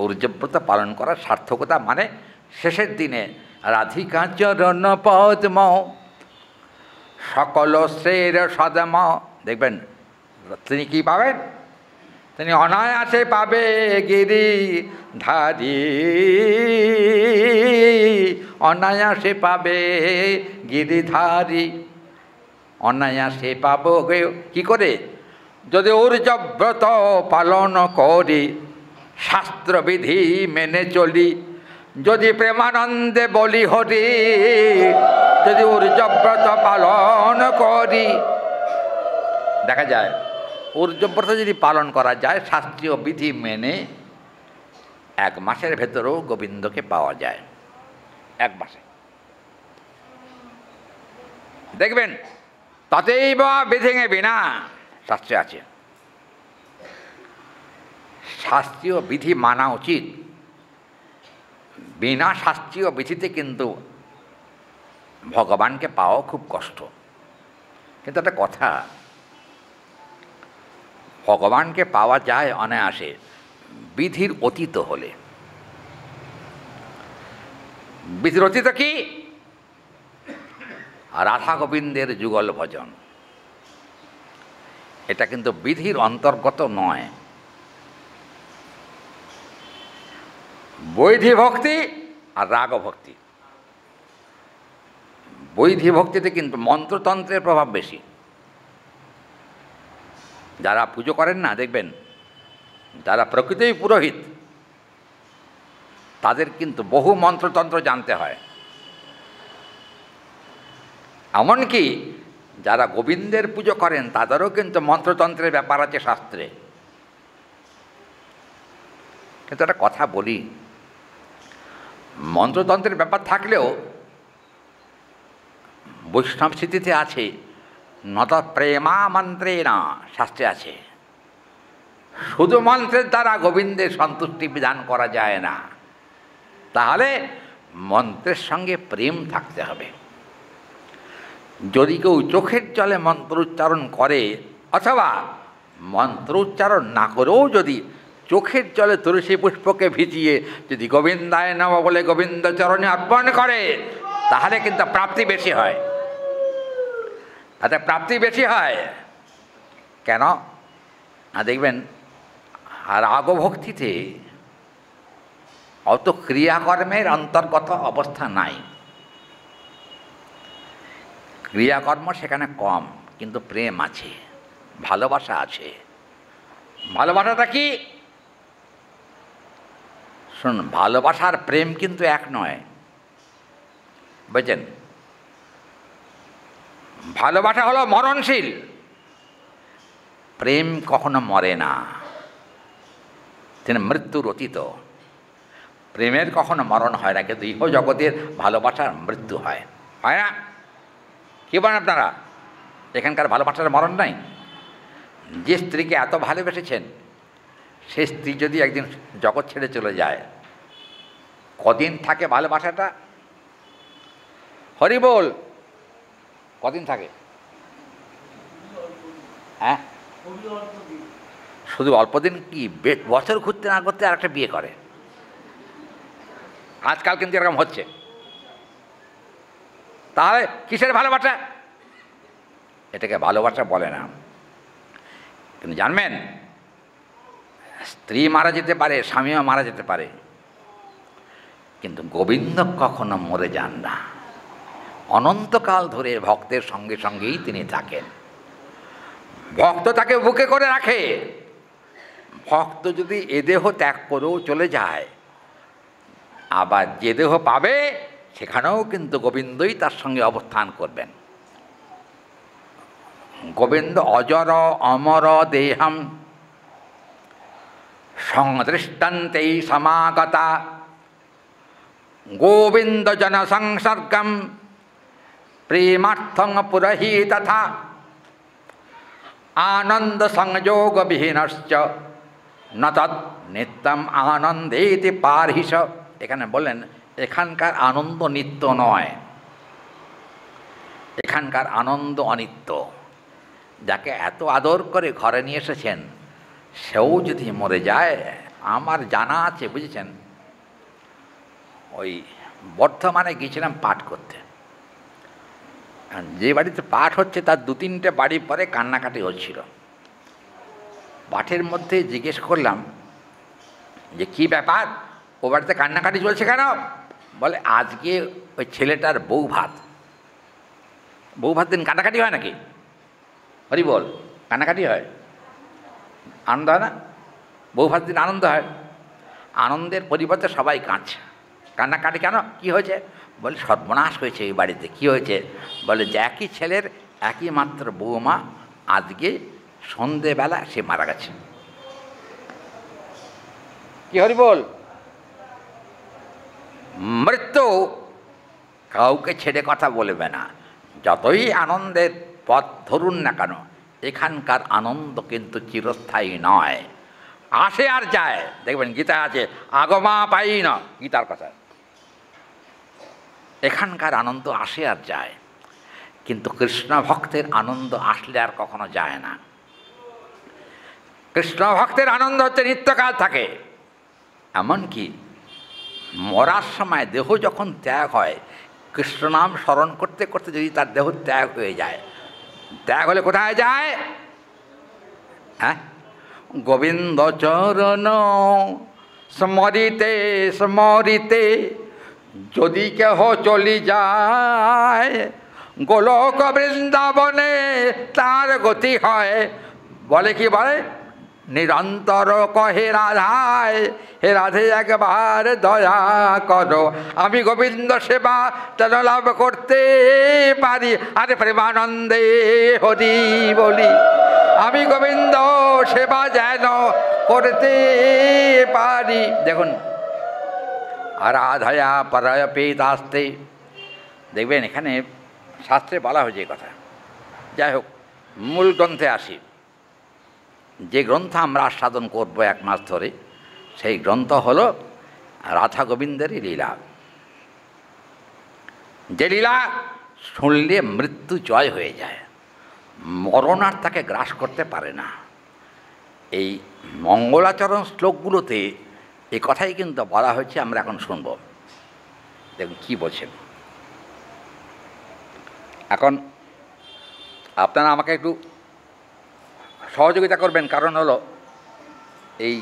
ঔর্যব্রতা পালন করার সার্থকতা মানে শেষের দিনে রাধিকা চরণ পদ্ম সকল শ্রের সদম দেখবেন তিনি কী পাবেন তিনি অনায়াসে পাবে গিরি ধারি অনায়াসে পাবে গিরিধারি অনায়াসে পাব কি করে যদি ঊর্জব্রত পালন করি শাস্ত্রবিধি মেনে চলি যদি প্রেমানন্দে বলি হরি যদি ঊর্জব্রত পালন করি দেখা যায় ঊর্জব্রত যদি পালন করা যায় শাস্ত্রীয় বিধি মেনে এক মাসের ভেতরেও গোবিন্দকে পাওয়া যায় এক মাসে দেখবেন তাতেই বা বিধিঙে বিনা শাস্ত্রে আছে শাস্ত্রীয় বিধি মানা উচিত বিনা শাস্ত্রীয় বিধিতে কিন্তু ভগবানকে পাওয়া খুব কষ্ট কিন্তু একটা কথা ভগবানকে পাওয়া যায় অনায়াসে বিধির অতীত হলে বিধির অতীত কি রাধা গোবিন্দের যুগল ভজন এটা কিন্তু বিধির অন্তর্গত নয় বৈধি ভক্তি আর রাগ ভক্তি বৈধি ভক্তিতে কিন্তু মন্ত্রতন্ত্রের প্রভাব বেশি যারা পুজো করেন না দেখবেন যারা প্রকৃতই পুরোহিত তাদের কিন্তু বহু মন্ত্রতন্ত্র জানতে হয় এমনকি যারা গোবিন্দের পুজো করেন তাদেরও কিন্তু মন্ত্রতন্ত্রের ব্যাপার আছে শাস্ত্রে কিন্তু একটা কথা বলি মন্ত্রতন্ত্রের ব্যাপার থাকলেও বৈষ্ণব স্মৃতিতে আছে নত প্রেমা মন্ত্রে না শাস্ত্রে আছে শুধু মন্ত্রের দ্বারা গোবিন্দের সন্তুষ্টি বিধান করা যায় না তাহলে মন্ত্রের সঙ্গে প্রেম থাকতে হবে যদি কেউ চোখের জলে মন্ত্র উচ্চারণ করে অথবা মন্ত্র উচ্চারণ না করেও যদি চোখের জলে তুলসী পুষ্পকে ভিজিয়ে যদি গোবিন্দায় নব বলে গোবিন্দ চরণে অর্পণ করে তাহলে কিন্তু প্রাপ্তি বেশি হয় তাতে আচ্ছা, প্রাপ্তি বেশি হয় কেন দেখবেন রাগভক্তিতে অত ক্রিয়াকর্মের অন্তর্গত অবস্থা নাই ক্রিয়াকর্ম সেখানে কম কিন্তু প্রেম আছে ভালোবাসা আছে ভালোবাসাটা কি শুনুন ভালোবাসার প্রেম কিন্তু এক নয় বুঝছেন ভালোবাসা হলো মরণশীল প্রেম কখনো মরে না তিনি মৃত্যুর অতীত প্রেমের কখনো মরণ হয় না কিন্তু ইহ জগতের ভালোবাসার মৃত্যু হয় হয় না কী বলেন আপনারা এখানকার ভালোবাসার মরণ নাই যে স্ত্রীকে এত ভালোবেসেছেন সে স্ত্রী যদি একদিন জগৎ ছেড়ে চলে যায় কদিন থাকে ভালোবাসাটা হরি বল কদিন থাকে হ্যাঁ শুধু অল্প দিন কি বছর ঘুরতে না করতে আর একটা বিয়ে করে আজকাল কিন্তু এরকম হচ্ছে তাহলে কিসের ভালোবাসা এটাকে ভালোবাসা বলে না কিন্তু জানবেন স্ত্রী মারা যেতে পারে স্বামীও মারা যেতে পারে কিন্তু গোবিন্দ কখনো মরে যান না অনন্তকাল ধরে ভক্তের সঙ্গে সঙ্গেই তিনি থাকেন ভক্ত তাকে বুকে করে রাখে ভক্ত যদি এ দেহ ত্যাগ করেও চলে যায় আবার যে দেহ পাবে সেখানেও কিন্তু গোবিন্দই তার সঙ্গে অবস্থান করবেন গোবিন্দ অজর অমর দেহম সংদৃষ্টন্তেই সমাগতা গোবিন্দ জনসংসর্গম প্রেমার্থং পুরহী তথা আনন্দ সংযোগ विहीनश्च নিত্যম আনন্দে ইতি আনন্দেতি পারহিস এখানে বললেন এখানকার আনন্দ নিত্য নয় এখানকার আনন্দ অনিত্য যাকে এত আদর করে ঘরে নিয়ে এসেছেন সেও যদি মরে যায় আমার জানা আছে বুঝেছেন ওই বর্ধমানে গিয়েছিলাম পাঠ করতে যে বাড়িতে পাঠ হচ্ছে তার দু তিনটে বাড়ি পরে কান্নাকাটি হচ্ছিল পাঠের মধ্যে জিজ্ঞেস করলাম যে কি ব্যাপার ও বাড়িতে কান্নাকাটি চলছে কেন বলে আজকে ওই ছেলেটার বউ ভাত বউ ভাত দিন কান্নাকাটি হয় নাকি হরি বল কান্নাকাটি হয় আনন্দ হয় না বউ ভাত দিন আনন্দ হয় আনন্দের পরিবর্তে সবাই কাঁদছে কান্নাকাটি কেন কি হয়েছে বলে সর্বনাশ হয়েছে এই বাড়িতে কি হয়েছে বলে যে একই ছেলের একই মাত্র বৌমা আজকে সন্ধেবেলা সে মারা গেছে কি হরি বল মৃত্যু কাউকে ছেড়ে কথা বলবে না যতই আনন্দের পথ ধরুন না কেন এখানকার আনন্দ কিন্তু চিরস্থায়ী নয় আসে আর যায় দেখবেন গীতা আছে আগমা পাই না গীতার কথা এখানকার আনন্দ আসে আর যায় কিন্তু কৃষ্ণ ভক্তের আনন্দ আসলে আর কখনো যায় না কৃষ্ণ ভক্তের আনন্দ হচ্ছে নিত্যকাল থাকে এমনকি মরার সময় দেহ যখন ত্যাগ হয় কৃষ্ণনাম স্মরণ করতে করতে যদি তার দেহ ত্যাগ হয়ে যায় ত্যাগ হলে কোথায় যায় হ্যাঁ গোবিন্দ চরণ স্মরিতে স্মরিতে যদি কেহ চলি যায় গোলক বৃন্দাবনে তার গতি হয় বলে কি বলে নিরন্তর কহে রাধায় হে রাধে একবার দয়া করো আমি গোবিন্দ সেবা তেন লাভ করতে পারি আরে প্রেমানন্দে হরি বলি আমি গোবিন্দ সেবা যেন করতে পারি দেখুন আরাধয়া আসতে দেখবেন এখানে শাস্ত্রে বলা হয়েছে কথা যাই হোক মূল গ্রন্থে আসি যে গ্রন্থ আমরা আস্বাদন করব এক মাস ধরে সেই গ্রন্থ হল রাধা গোবিন্দেরই লীলা যে লীলা শুনলে মৃত্যু জয় হয়ে যায় মরণ আর তাকে গ্রাস করতে পারে না এই মঙ্গলাচরণ শ্লোকগুলোতে এই কথাই কিন্তু বলা হয়েছে আমরা এখন শুনব দেখুন কী বলছেন এখন আপনারা আমাকে একটু সহযোগিতা করবেন কারণ হলো এই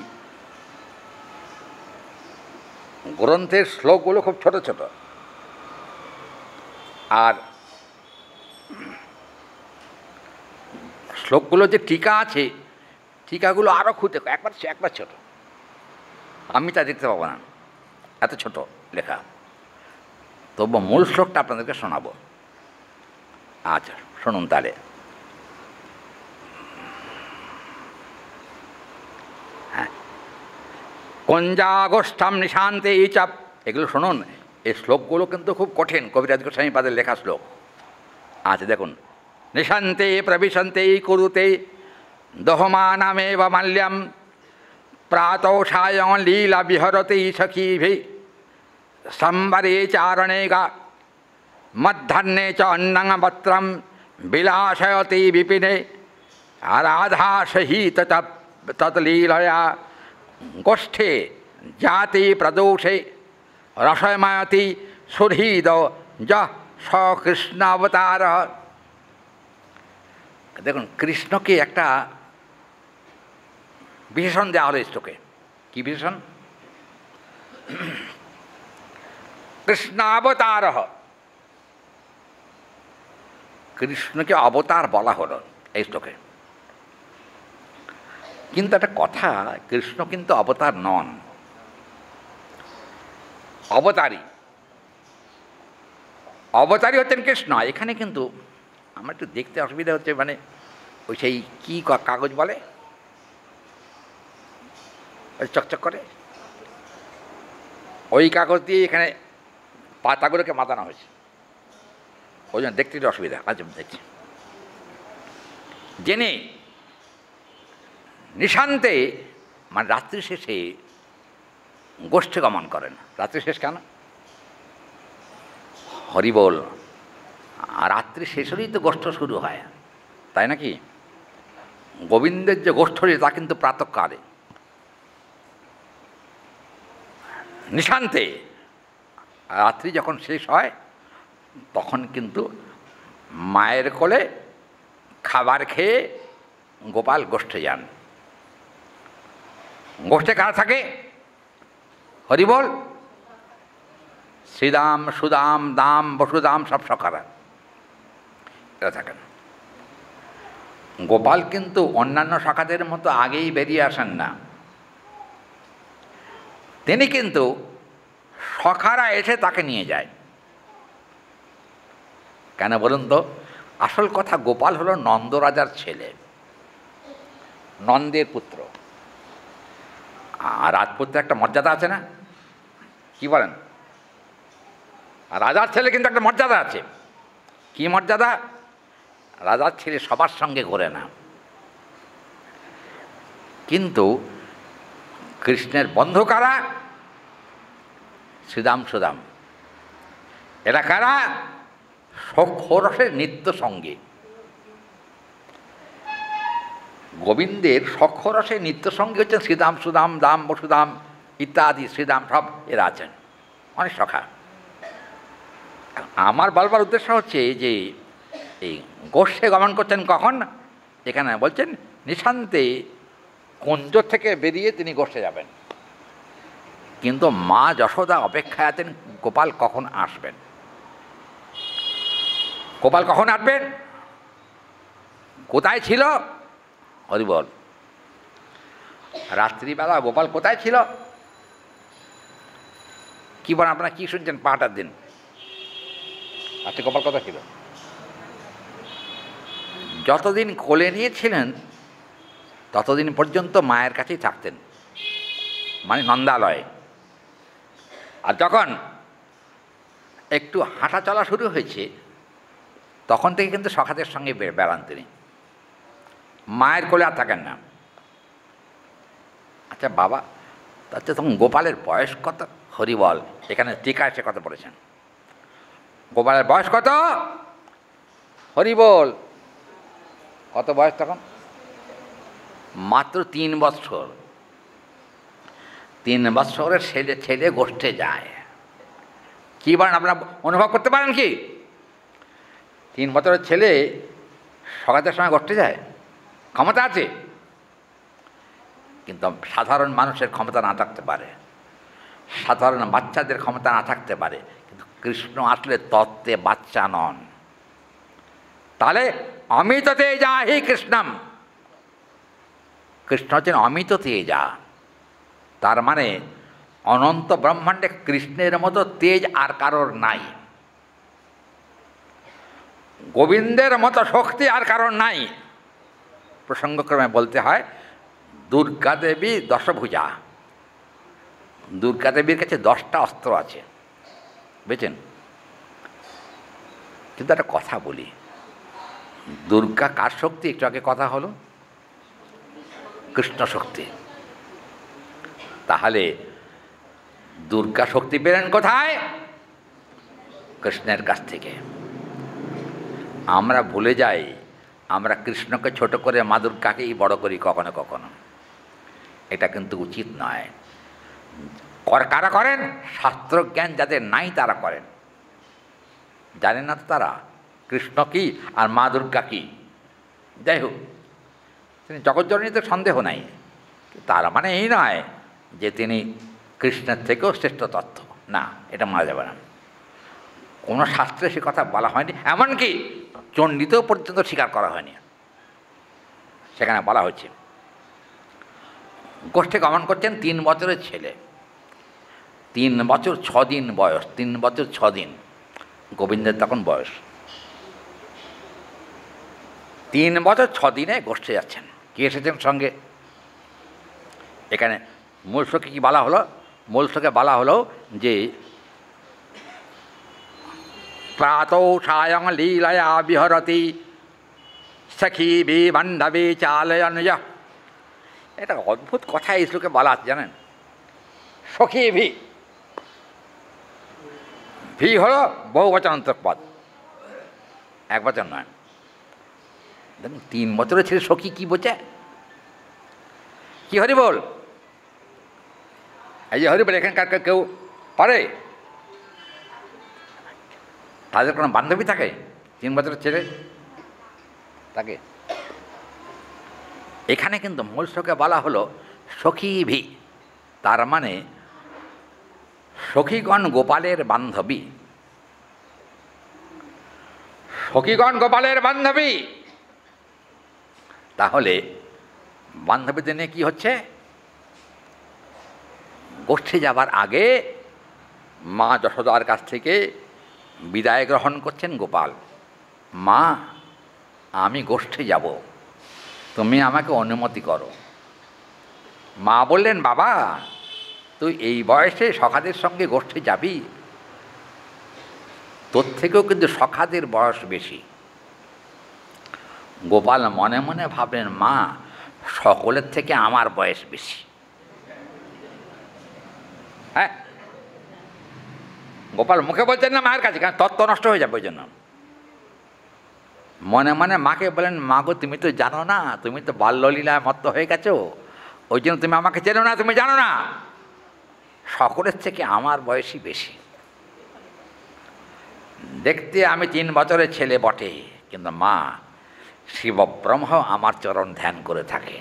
গ্রন্থের শ্লোকগুলো খুব ছোট ছোট আর শ্লোকগুলো যে টিকা আছে টিকাগুলো আরও খুঁতে একবার একবার ছোটো আমি তা দেখতে পাবো না এত ছোট লেখা তবু মূল শ্লোকটা আপনাদেরকে শোনাবো আচ্ছা শুনুন তাহলে হ্যাঁ কঞ্জাগোষ্ঠাম নিশান্তে এই চাপ এগুলো শুনুন এই শ্লোকগুলো কিন্তু খুব কঠিন কবিরাজ গোস্বামী পাদের লেখা শ্লোক আচ্ছা দেখুন নিশান্তে প্রবিশান্তে করুতে দহমা নামে বা মাল্যাম प्रातोषायां लीला विहरती सखी भी संबरे चारणे का मध्धन्ने च अन्नमत्रम विलासयती विपिने राधा सहित तत्लीलया गोष्ठे जाति प्रदोषे रसमयती सुहृद ज देख कृष्ण के एक বিশেষণ দেওয়া হলো স্তোকে কি বিশেষণ কৃষ্ণাবতার কৃষ্ণকে অবতার বলা হলো এই শ্লোকে কিন্তু একটা কথা কৃষ্ণ কিন্তু অবতার নন অবতারী অবতারী হচ্ছেন কৃষ্ণ এখানে কিন্তু আমার একটু দেখতে অসুবিধা হচ্ছে মানে ওই সেই কী কাগজ বলে চকচক করে ওই কাগজ দিয়ে এখানে পাতাগুলোকে মাতানো হয়েছে ওই জন্য দেখতে অসুবিধা আজ দেখছি জেনে নিশান্তে মানে রাত্রি শেষে গোষ্ঠী গমন করেন রাত্রি শেষ কেন হরিবল রাত্রি শেষ হলেই তো গোষ্ঠ শুরু হয় তাই নাকি গোবিন্দের যে গোষ্ঠ তা কিন্তু প্রাতকালে নিশান্তে রাত্রি যখন শেষ হয় তখন কিন্তু মায়ের কোলে খাবার খেয়ে গোপাল গোষ্ঠে যান গোষ্ঠে কারা থাকে হরিবল শ্রীদাম সুদাম দাম বসুদাম সব সকারা এরা থাকেন গোপাল কিন্তু অন্যান্য শাখাদের মতো আগেই বেরিয়ে আসেন না তিনি কিন্তু সখারা এসে তাকে নিয়ে যায় কেন বলুন তো আসল কথা গোপাল হলো নন্দরাজার ছেলে নন্দের পুত্র আর রাজপুত্রে একটা মর্যাদা আছে না কি বলেন রাজার ছেলে কিন্তু একটা মর্যাদা আছে কি মর্যাদা রাজার ছেলে সবার সঙ্গে ঘোরে না কিন্তু কৃষ্ণের বন্ধ কারা শ্রীদাম সুদাম এরা কারা সক্ষরসের নিত্য সঙ্গে গোবিন্দের সক্ষরসে নিত্য সঙ্গে হচ্ছেন শ্রীদাম সুদাম দাম বসুদাম ইত্যাদি শ্রীদাম সব এরা আছেন অনেক সখা আমার বলবার উদ্দেশ্য হচ্ছে যে এই গোষ্ঠে গমন করছেন কখন এখানে বলছেন নিশান্তে কুঞ্জ থেকে বেরিয়ে তিনি গোসে যাবেন কিন্তু মা যশোদা অপেক্ষায় আছেন গোপাল কখন আসবেন গোপাল কখন আসবেন কোথায় ছিল বল রাত্রিবেলা গোপাল কোথায় ছিল কি বল আপনারা কি শুনছেন পাহাটার দিন আচ্ছা গোপাল কথা ছিল যতদিন কোলে নিয়েছিলেন ততদিন পর্যন্ত মায়ের কাছেই থাকতেন মানে নন্দালয়ে আর যখন একটু হাঁটা চলা শুরু হয়েছে তখন থেকে কিন্তু সখাদের সঙ্গে বেড়ান তিনি মায়ের কোলে আর থাকেন না আচ্ছা বাবা আচ্ছা তখন গোপালের বয়স কত হরিবল এখানে টিকা এসে কত বলেছেন গোপালের বয়স কত হরিবল কত বয়স তখন মাত্র তিন বছর তিন বছরের ছেলে ছেলে গোষ্ঠে যায় কী বলেন আপনারা অনুভব করতে পারেন কি তিন বছরের ছেলে সকালের সময় গোষ্ঠে যায় ক্ষমতা আছে কিন্তু সাধারণ মানুষের ক্ষমতা না থাকতে পারে সাধারণ বাচ্চাদের ক্ষমতা না থাকতে পারে কিন্তু কৃষ্ণ আসলে তত্ত্বে বাচ্চা নন তাহলে অমিততে যাহি কৃষ্ণম কৃষ্ণ হচ্ছেন অমিত তেজা তার মানে অনন্ত ব্রহ্মাণ্ডে কৃষ্ণের মতো তেজ আর কারোর নাই গোবিন্দের মতো শক্তি আর কারোর নাই প্রসঙ্গক্রমে বলতে হয় দুর্গা দেবী দশভুজা দুর্গা দেবীর কাছে দশটা অস্ত্র আছে বুঝছেন কিন্তু একটা কথা বলি দুর্গা কার শক্তি একটু আগে কথা হলো কৃষ্ণ শক্তি তাহলে দুর্গা শক্তি পেলেন কোথায় কৃষ্ণের কাছ থেকে আমরা ভুলে যাই আমরা কৃষ্ণকে ছোট করে মা দুর্গাকেই বড় করি কখনো কখনো এটা কিন্তু উচিত নয় কর কারা করেন শাস্ত্র জ্ঞান যাদের নাই তারা করেন জানেন না তো তারা কৃষ্ণ কি আর মা দুর্গা কি যাই হোক তিনি জগৎজননীতে সন্দেহ নাই তার মানে এই নয় যে তিনি কৃষ্ণের থেকেও শ্রেষ্ঠ তত্ত্ব না এটা মারা যাবে না কোনো শাস্ত্রে সে কথা বলা হয়নি এমনকি চণ্ডিতেও পর্যন্ত স্বীকার করা হয়নি সেখানে বলা হচ্ছে গোষ্ঠে গমন করছেন তিন বছরের ছেলে তিন বছর ছদিন বয়স তিন বছর ছদিন গোবিন্দের তখন বয়স তিন বছর ছদিনে গোষ্ঠে যাচ্ছেন কে এসেছেন সঙ্গে এখানে মূলশোকে কি বলা হলো মূলশোকে বলা হলো যে প্রাত সায়ং লীলয়া বিহরতি সখী বি বান্ধবী চালয়ন এটা অদ্ভুত কথা এই শ্লোকে বলা আছে জানেন সখী ভি ভি হল বচন পদ এক বচন নয় দেখুন তিন বছরের ছেলে সখী কি বোঝে কি হরি বল এই যে হরি বল এখানকার কেউ পারে তাদের কোনো বান্ধবী থাকে তিন বছরের ছেলে তাকে এখানে কিন্তু মূল মূলশকে বলা হলো সখী ভি তার মানে সখীগণ গোপালের বান্ধবী সখীগণ গোপালের বান্ধবী তাহলে বান্ধবীদের নিয়ে কী হচ্ছে গোষ্ঠে যাবার আগে মা যশোদার কাছ থেকে বিদায় গ্রহণ করছেন গোপাল মা আমি গোষ্ঠে যাব তুমি আমাকে অনুমতি করো মা বললেন বাবা তুই এই বয়সে সখাদের সঙ্গে গোষ্ঠে যাবি তোর থেকেও কিন্তু সখাদের বয়স বেশি গোপাল মনে মনে ভাবলেন মা সকলের থেকে আমার বয়স বেশি হ্যাঁ গোপাল মুখে বলছেন না মায়ের কাছে কারণ তত্ত্ব নষ্ট হয়ে যাবে ওই জন্য মনে মনে মাকে বলেন মা গো তুমি তো জানো না তুমি তো বাল্যলীলায় মত্ত হয়ে গেছো ওই জন্য তুমি আমাকে চেনো না তুমি জানো না সকলের থেকে আমার বয়সই বেশি দেখতে আমি তিন বছরের ছেলে বটে কিন্তু মা শিবব্রহ্ম আমার চরণ ধ্যান করে থাকে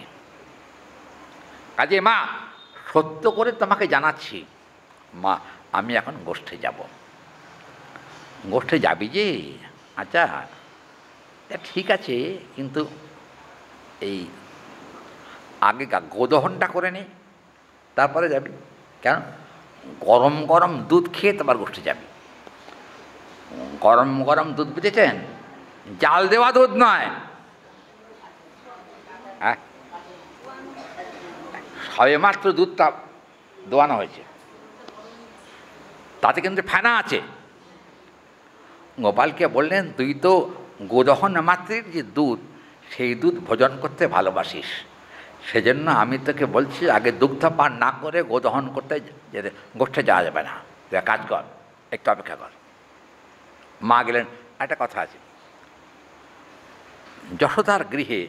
কাজে মা সত্য করে তোমাকে জানাচ্ছি মা আমি এখন গোষ্ঠে যাব গোষ্ঠে যাবি যে আচ্ছা ঠিক আছে কিন্তু এই আগে গোদহনটা করে নে তারপরে যাবি কেন গরম গরম দুধ খেয়ে তোমার গোষ্ঠে যাবি গরম গরম দুধ বুঝেছেন জাল দেওয়া দুধ নয় সবে মাত্র দুধটা দোয়ানো হয়েছে তাতে কিন্তু ফেনা আছে গোপালকে বললেন তুই তো গোদহন মাতৃর যে দুধ সেই দুধ ভোজন করতে ভালোবাসিস সেজন্য আমি তোকে বলছি আগে দুগ্ধ পান না করে গোদহন করতে যেতে গোষ্ঠে যাওয়া যাবে না তুই কাজ কর একটু অপেক্ষা কর মা গেলেন একটা কথা আছে যশোদার গৃহে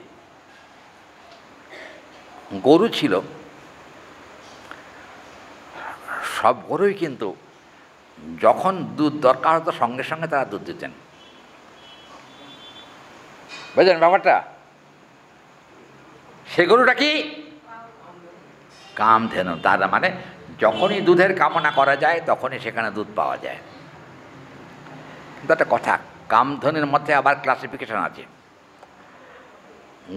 গরু ছিল সব গরুই কিন্তু যখন দুধ দরকার হতো সঙ্গে সঙ্গে তারা দুধ দিতেন বুঝলেন ব্যাপারটা সে গরুটা কি কামধেনু তার মানে যখনই দুধের কামনা করা যায় তখনই সেখানে দুধ পাওয়া যায় কিন্তু একটা কথা কামধনুর মধ্যে আবার ক্লাসিফিকেশন আছে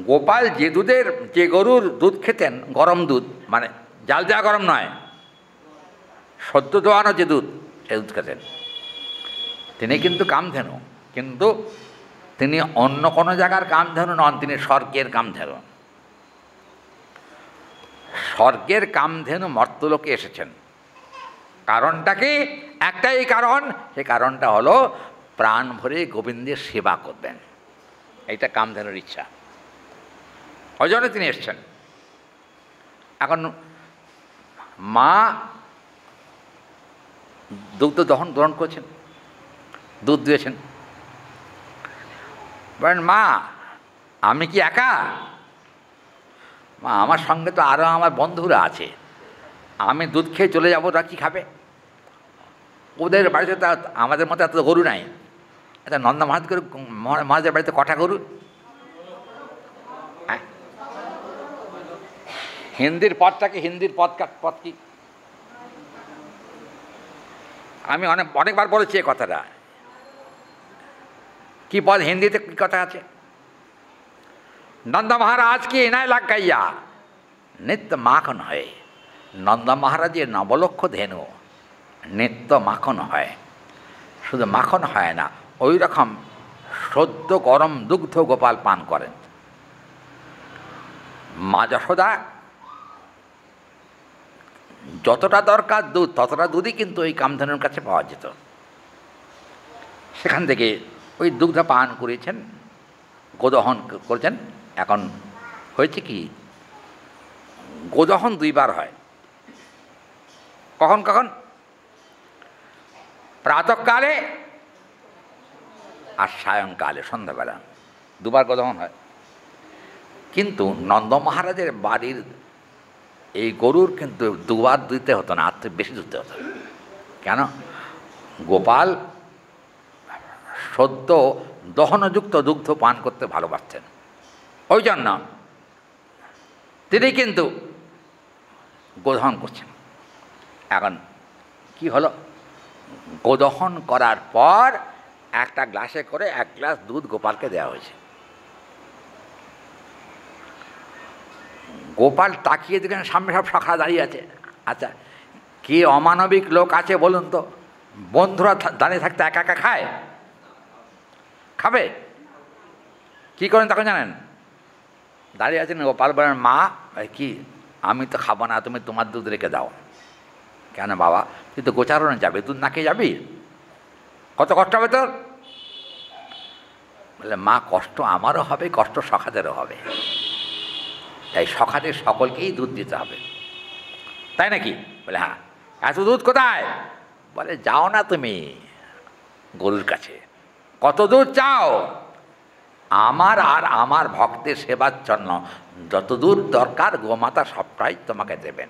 গোপাল যে দুধের যে গরুর দুধ খেতেন গরম দুধ মানে জাল দেওয়া গরম নয় সদ্য দোয়ানো যে দুধ সে দুধ খেতেন তিনি কিন্তু কামধেনু কিন্তু তিনি অন্য কোনো জায়গার কামধেনু নন তিনি স্বর্গের কামধেনু স্বর্গের কামধেনু মর্তলোকে এসেছেন কারণটা কি একটাই কারণ সে কারণটা হলো প্রাণ ভরে গোবিন্দের সেবা করবেন এইটা কামধেনুর ইচ্ছা ওই জন্য তিনি এসছেন এখন মা দুগ্ধ দহন গ্রহণ করছেন দুধ দিয়েছেন বলেন মা আমি কি একা মা আমার সঙ্গে তো আরও আমার বন্ধুরা আছে আমি দুধ খেয়ে চলে যাবো তা কী খাবে ওদের বাড়িতে তা আমাদের মতো এত গরু নাই এটা নন্দা মহাজ করে মহাজের বাড়িতে কটা গরু হ্যাঁ। হিন্দির পথটাকে হিন্দির পথ পথ কি আমি অনেক অনেকবার বলেছি এ কথাটা কি বল হিন্দিতে কী কথা আছে নন্দ মহারাজ কি এনায় লাগাইয়া নিত্য মাখন হয় নন্দ মহারাজের নবলক্ষ ধেনু নিত্য মাখন হয় শুধু মাখন হয় না ওই রকম সদ্য গরম দুগ্ধ গোপাল পান করেন মা যশোদা যতটা দরকার দুধ ততটা দুধই কিন্তু ওই কামধানুর কাছে পাওয়া যেত সেখান থেকে ওই দুগ্ধ পান করেছেন গোদহন করেছেন এখন হয়েছে কি গোদহন দুইবার হয় কখন কখন প্রাতকালে আর সায়ংকালে সন্ধ্যাবেলা দুবার গোদহন হয় কিন্তু নন্দ মহারাজের বাড়ির এই গরুর কিন্তু দুবার দিতে হতো না আর থেকে বেশি দুধ হতো কেন গোপাল সদ্য দহনযুক্ত দুগ্ধ পান করতে ভালোবাসতেন ওই জন্য তিনি কিন্তু গোধন করছেন এখন কি হলো গোদহন করার পর একটা গ্লাসে করে এক গ্লাস দুধ গোপালকে দেওয়া হয়েছে গোপাল তাকিয়ে দেখেন সামনে সব সখা দাঁড়িয়ে আছে আচ্ছা কে অমানবিক লোক আছে বলুন তো বন্ধুরা দাঁড়িয়ে থাকতে একা একা খায় খাবে কি করেন তখন জানেন দাঁড়িয়ে আছেন গোপাল বলেন মা কি আমি তো খাবো না তুমি তোমার দুধ রেখে দাও কেন বাবা তুই তো গোচারণে যাবে দুধ নাকে যাবি কত কষ্ট হবে তোর বলে মা কষ্ট আমারও হবে কষ্ট সখাদেরও হবে তাই সখাদের সকলকেই দুধ দিতে হবে তাই নাকি বলে হ্যাঁ এত দুধ কোথায় বলে যাও না তুমি গরুর কাছে কত দূর চাও আমার আর আমার ভক্তের সেবার জন্য যতদূর দরকার গোমাতা সবটাই তোমাকে দেবেন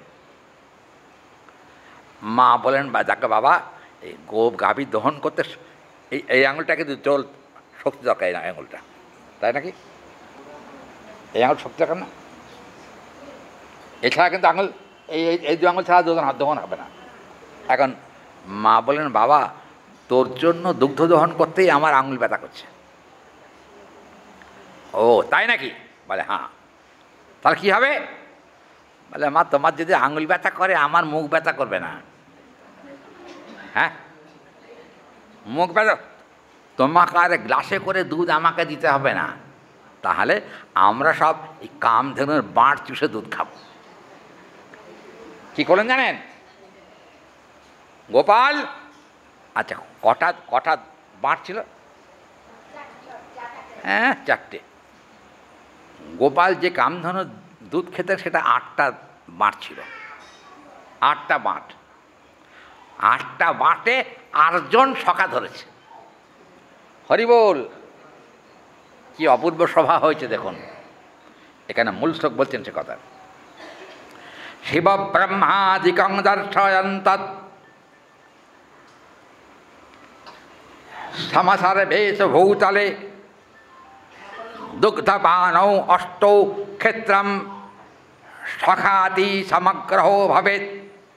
মা বলেন বা যাকে বাবা এই গো গাভী দহন করতে এই এই আঙুলটা কিন্তু শক্তি দরকার এই আঙুলটা তাই নাকি এই আঙুল শক্তি দরকার না এছাড়া কিন্তু আঙুল এই এই দু আঙুল ছাড়া দুজন হাত দহন হবে না এখন মা বলেন বাবা তোর জন্য দুগ্ধ দহন করতেই আমার আঙুল ব্যথা করছে ও তাই নাকি বলে হ্যাঁ তাহলে কী হবে বলে মা তোমার যদি আঙুল ব্যথা করে আমার মুখ ব্যথা করবে না হ্যাঁ মুখ ব্যথা তোমাকে আর গ্লাসে করে দুধ আমাকে দিতে হবে না তাহলে আমরা সব এই কামধেনুর বাঁট চুষে দুধ খাবো কি করলেন জানেন গোপাল আচ্ছা কটা কটা বাঁট ছিল হ্যাঁ চারটে গোপাল যে কামধনু দুধ খেতে সেটা আটটা বাঁট ছিল আটটা বাঁট আটটা বাঁটে আটজন সকা ধরেছে হরিবোল কি অপূর্ব সভা হয়েছে দেখুন এখানে মূল শ্লোক বলছেন সে কথা শিবব্রহ্মাদিকং দর্শয়ন্তৎ সমসর্বেশ ভূতলে দুগ্ধপান অষ্ট ক্ষেত্রম সখাতি সমগ্রহ ভাবে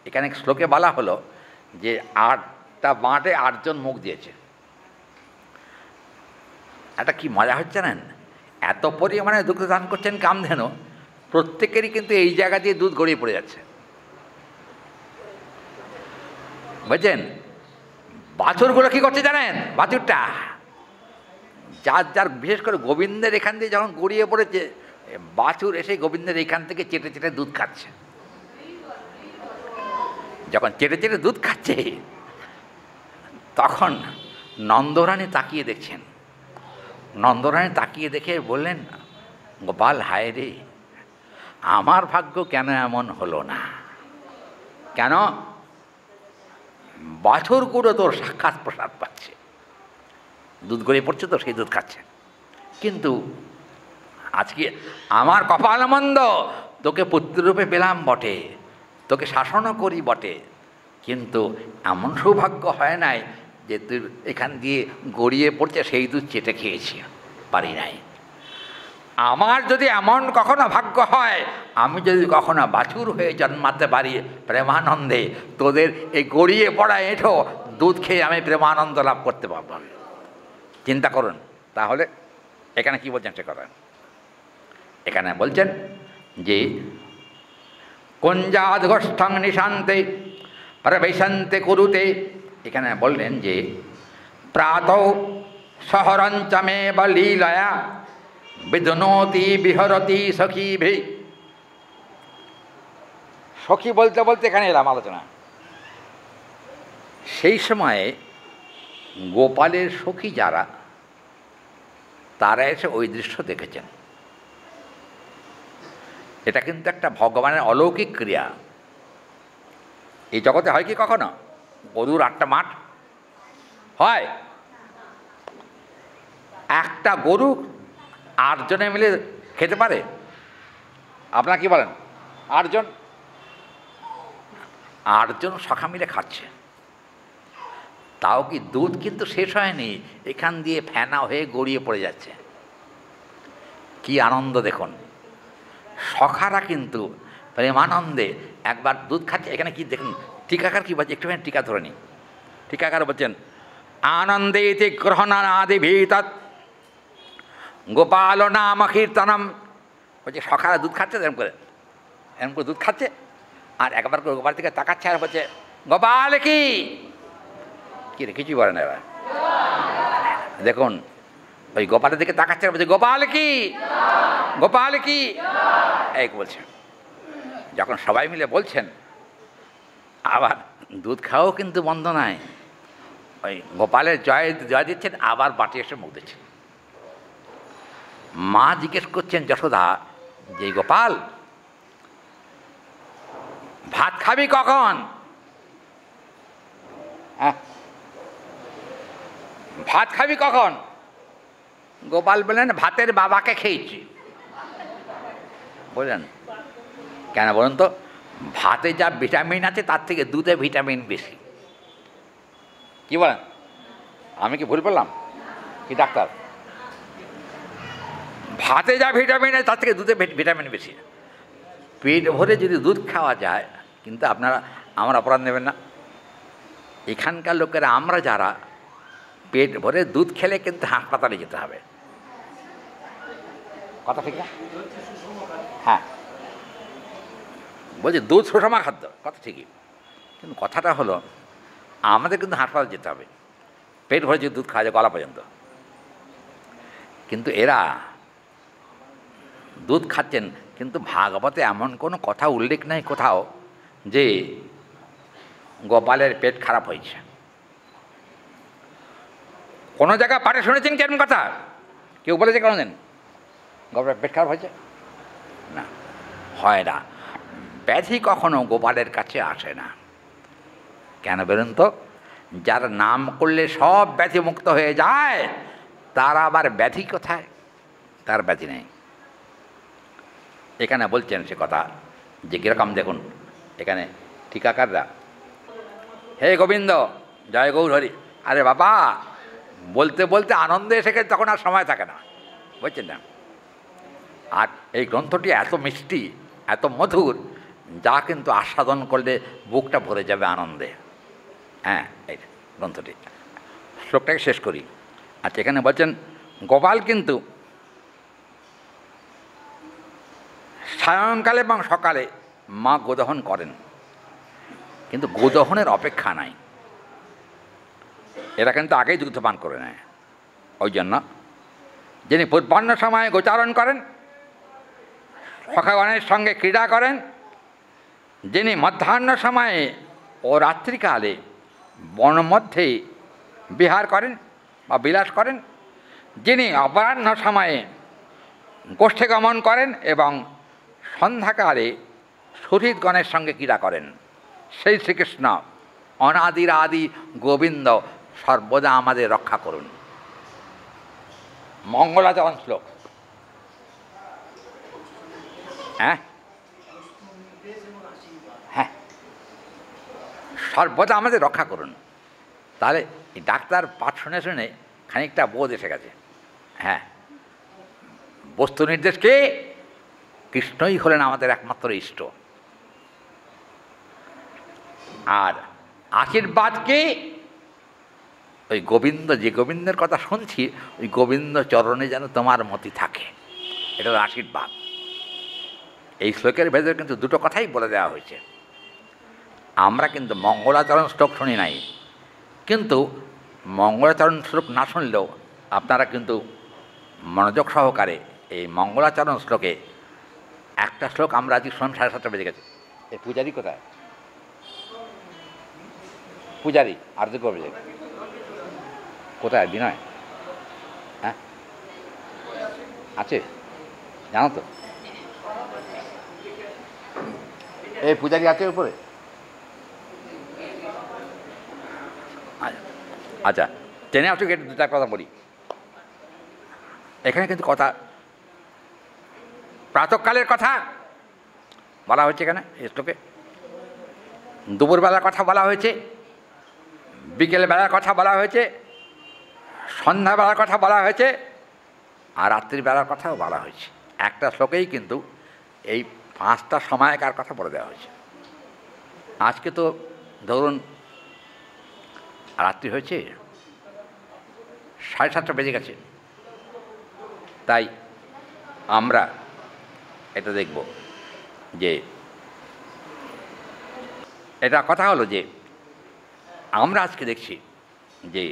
এখানে শ্লোকে বলা হলো যে আটটা বাঁটে আটজন মুখ দিয়েছে এটা কি মজা হচ্ছে না এত পরিমাণে দুগ্ধদান করছেন কামধেনু প্রত্যেকেরই কিন্তু এই জায়গা দিয়ে দুধ গড়িয়ে পড়ে যাচ্ছে বুঝছেন বাছুরগুলো কী করছে জানেন বাছুরটা যার যার বিশেষ করে গোবিন্দের এখান দিয়ে যখন গড়িয়ে পড়েছে বাছুর এসে গোবিন্দের এখান থেকে চেটে চেটে দুধ খাচ্ছে যখন চেটে চেটে দুধ খাচ্ছে তখন নন্দরানী তাকিয়ে দেখছেন নন্দরানী তাকিয়ে দেখে বললেন গোপাল হায় রে আমার ভাগ্য কেন এমন হলো না কেন বছর করে তোর সাক্ষাৎ প্রসাদ পাচ্ছে দুধ গড়িয়ে পড়ছে তো সেই দুধ খাচ্ছে কিন্তু আজকে আমার কপাল মন্দ তোকে পুত্ররূপে পেলাম বটে তোকে শাসনও করি বটে কিন্তু এমন সৌভাগ্য হয় নাই যে তুই এখান দিয়ে গড়িয়ে পড়ছে সেই দুধ চেটে খেয়েছি পারি নাই আমার যদি এমন কখনো ভাগ্য হয় আমি যদি কখনো বাছুর হয়ে জন্মাতে পারি প্রেমানন্দে তোদের এই গড়িয়ে পড়া এঁঠো দুধ খেয়ে আমি প্রেমানন্দ লাভ করতে পারব চিন্তা করুন তাহলে এখানে কি বলছেন সে করেন এখানে বলছেন যে কঞ্জাদঘষ্ঠং নিশান্তে প্রবেশান্তে কুরুতে এখানে বললেন যে প্রাত শহরঞ্চমে বা লীলয়া বেদনতি বিহরতি সখী ভে সখী বলতে বলতে এখানে এলাম আলোচনা সেই সময়ে গোপালের সখী যারা তারা এসে ওই দৃশ্য দেখেছেন এটা কিন্তু একটা ভগবানের অলৌকিক ক্রিয়া এই জগতে হয় কি কখনো গরুর আটটা মাঠ হয় একটা গরু আটজনে মিলে খেতে পারে আপনার কি বলেন আটজন আটজন সখা মিলে খাচ্ছে তাও কি দুধ কিন্তু শেষ হয়নি এখান দিয়ে ফেনা হয়ে গড়িয়ে পড়ে যাচ্ছে কি আনন্দ দেখুন সখারা কিন্তু প্রেমানন্দে একবার দুধ খাচ্ছে এখানে কি দেখুন টিকাকার কি বলছে একটুখানি টিকা ধরে নি টিকাকার বলছেন আনন্দে আদি ভিত গোপাল না মাখির তানাম ওই যে সকালে দুধ খাচ্ছে এরকম করে এরকম করে দুধ খাচ্ছে আর একবার করে গোপাল থেকে তাকাচ্ছে আর বলছে গোপাল কি কি রে কিছুই বলে না এবার দেখুন ওই গোপালের দিকে তাকাচ্ছে আর বলছে গোপাল কি গোপাল কি এই বলছে যখন সবাই মিলে বলছেন আবার দুধ খাওয়াও কিন্তু বন্ধ নাই ওই গোপালের জয় জয় দিচ্ছেন আবার বাটি এসে মুখ দিচ্ছেন মা জিজ্ঞেস করছেন যশোদা যে গোপাল ভাত খাবি কখন হ্যাঁ, ভাত খাবি কখন গোপাল বললেন ভাতের বাবাকে খেয়েছি বুঝলেন কেন বলুন তো ভাতে যা ভিটামিন আছে তার থেকে দুধে ভিটামিন বেশি কি বলেন আমি কি ভুল বললাম কি ডাক্তার ভাতে যা ভিটামিন আছে তার থেকে দুধে ভিটামিন বেশি পেট ভরে যদি দুধ খাওয়া যায় কিন্তু আপনারা আমার অপরাধ নেবেন না এখানকার লোকেরা আমরা যারা পেট ভরে দুধ খেলে কিন্তু হাসপাতালে যেতে হবে কথা ঠিক না হ্যাঁ বলছি দুধ সুষমা খাদ্য কথা ঠিকই কিন্তু কথাটা হলো আমাদের কিন্তু হাসপাতালে যেতে হবে পেট ভরে যদি দুধ খাওয়া যায় গলা পর্যন্ত কিন্তু এরা দুধ খাচ্ছেন কিন্তু ভাগবতে এমন কোনো কথা উল্লেখ নাই কোথাও যে গোপালের পেট খারাপ হয়েছে কোনো জায়গায় পাঠে শুনেছেন কেমন কথা কেউ বলেছে দেন গোপালের পেট খারাপ হয়েছে না হয় না ব্যাধি কখনো গোপালের কাছে আসে না কেন বলুন তো যার নাম করলে সব ব্যাধি মুক্ত হয়ে যায় তার আবার ব্যাধি কোথায় তার ব্যাধি নেই এখানে বলছেন সে কথা যে কীরকম দেখুন এখানে টিকাকাররা হে গোবিন্দ জয় গৌর হরি আরে বাবা বলতে বলতে আনন্দে এসে গেছে তখন আর সময় থাকে না বুঝছেন না আর এই গ্রন্থটি এত মিষ্টি এত মধুর যা কিন্তু আস্বাদন করলে বুকটা ভরে যাবে আনন্দে হ্যাঁ এই গ্রন্থটি শ্লোকটাকে শেষ করি আচ্ছা এখানে বলছেন গোপাল কিন্তু সায়ংকালে এবং সকালে মা গোদহন করেন কিন্তু গোদহনের অপেক্ষা নাই এরা কিন্তু আগেই দুগ্ধ পান করে নেয় ওই জন্য যিনি পূর্বান্ন সময়ে গোচারণ করেন সখাগণের সঙ্গে ক্রীড়া করেন যিনি মধ্যাহ্ন সময়ে ও রাত্রিকালে বন মধ্যে বিহার করেন বা বিলাস করেন যিনি অপরাহ্ন সময়ে গোষ্ঠী গমন করেন এবং সন্ধ্যাকালে সুহৃদগণের সঙ্গে ক্রীড়া করেন সেই শ্রীকৃষ্ণ অনাদির আদি গোবিন্দ সর্বদা আমাদের রক্ষা করুন মঙ্গলাচরণ শ্লোক হ্যাঁ হ্যাঁ সর্বদা আমাদের রক্ষা করুন তাহলে ডাক্তার পাঠ শুনে শুনে খানিকটা বোধ এসে গেছে হ্যাঁ বস্তু নির্দেশ কে কৃষ্ণই হলেন আমাদের একমাত্র ইষ্ট আর আশীর্বাদকে ওই গোবিন্দ যে গোবিন্দের কথা শুনছি ওই গোবিন্দ চরণে যেন তোমার মতি থাকে এটা আশীর্বাদ এই শ্লোকের ভেতরে কিন্তু দুটো কথাই বলে দেওয়া হয়েছে আমরা কিন্তু মঙ্গলাচরণ শ্লোক শুনি নাই কিন্তু মঙ্গলাচরণ শ্লোক না শুনলেও আপনারা কিন্তু মনোযোগ সহকারে এই মঙ্গলাচরণ শ্লোকে একটা শ্লোক আমরা আজকে সোম সাড়ে সাতটা বেজে গেছে এই পূজারি কোথায় পূজারি আর দু বেজে কোথায় বিনয় হ্যাঁ আছে জানো তো এই পূজারি আছে উপরে আচ্ছা, আচ্ছা। ট্রেনে আছো গেটে দু চার কথা বলি এখানে কিন্তু কথা প্রাতকালের কথা বলা হয়েছে কেন শ্লোকে দুপুরবেলার কথা বলা হয়েছে বিকেলবেলার কথা বলা হয়েছে সন্ধ্যাবেলার কথা বলা হয়েছে আর রাত্রিবেলার কথাও বলা হয়েছে একটা শ্লোকেই কিন্তু এই পাঁচটা সময়কার কথা বলে দেওয়া হয়েছে আজকে তো ধরুন রাত্রি হয়েছে সাড়ে সাতটা বেজে গেছে তাই আমরা এটা দেখব যে এটা কথা হলো যে আমরা আজকে দেখছি যে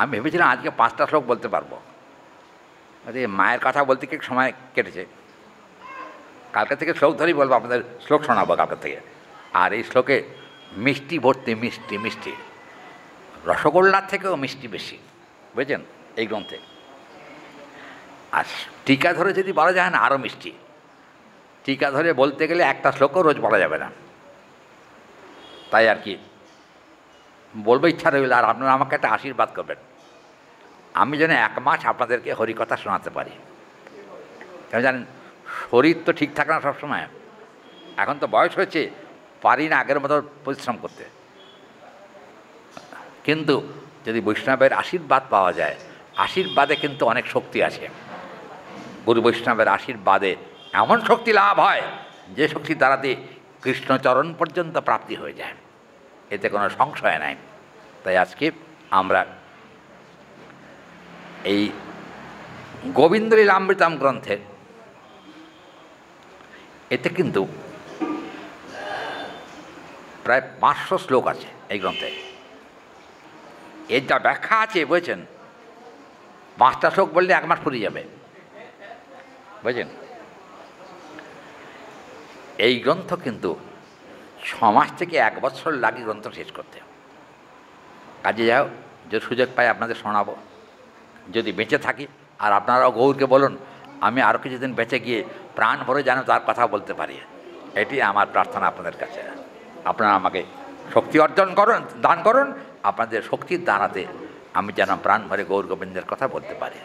আমি ভেবেছিলাম আজকে পাঁচটা শ্লোক বলতে পারবো আরে মায়ের কথা বলতে কি সময় কেটেছে কালকে থেকে শ্লোক ধরেই বলবো আপনাদের শ্লোক শোনাবো কালকে থেকে আর এই শ্লোকে মিষ্টি ভর্তি মিষ্টি মিষ্টি রসগোল্লার থেকেও মিষ্টি বেশি বুঝছেন এই গ্রন্থে আর টিকা ধরে যদি বলা যায় না আরও মিষ্টি টিকা ধরে বলতে গেলে একটা শ্লোকও রোজ বলা যাবে না তাই আর কি বলবো ইচ্ছা রইল আর আপনারা আমাকে একটা আশীর্বাদ করবেন আমি যেন এক মাস আপনাদেরকে হরিকথা শোনাতে পারি কেন জানেন শরীর তো ঠিক থাকে না সবসময় এখন তো বয়স হয়েছে পারি না আগের মতো পরিশ্রম করতে কিন্তু যদি বৈষ্ণবের আশীর্বাদ পাওয়া যায় আশীর্বাদে কিন্তু অনেক শক্তি আছে গুরু বৈষ্ণবের আশীর্বাদে এমন শক্তি লাভ হয় যে শক্তি দ্বারাতে কৃষ্ণচরণ পর্যন্ত প্রাপ্তি হয়ে যায় এতে কোনো সংশয় নাই তাই আজকে আমরা এই গোবিন্দরী রামৃতাম গ্রন্থের এতে কিন্তু প্রায় পাঁচশো শ্লোক আছে এই গ্রন্থে এর যা ব্যাখ্যা আছে বলছেন পাঁচটা শ্লোক বললে এক মাস পুরিয়ে যাবে বুঝলেন এই গ্রন্থ কিন্তু ছমাস থেকে এক বছর লাগে গ্রন্থ শেষ করতে কাজে যাও যে সুযোগ পাই আপনাদের শোনাবো যদি বেঁচে থাকি আর আপনারাও গৌরকে বলুন আমি আরও কিছুদিন বেঁচে গিয়ে প্রাণ ভরে যেন তার কথা বলতে পারি এটি আমার প্রার্থনা আপনাদের কাছে আপনারা আমাকে শক্তি অর্জন করুন দান করুন আপনাদের শক্তির দাঁড়াতে আমি যেন প্রাণ ভরে গৌর গোবিন্দের কথা বলতে পারি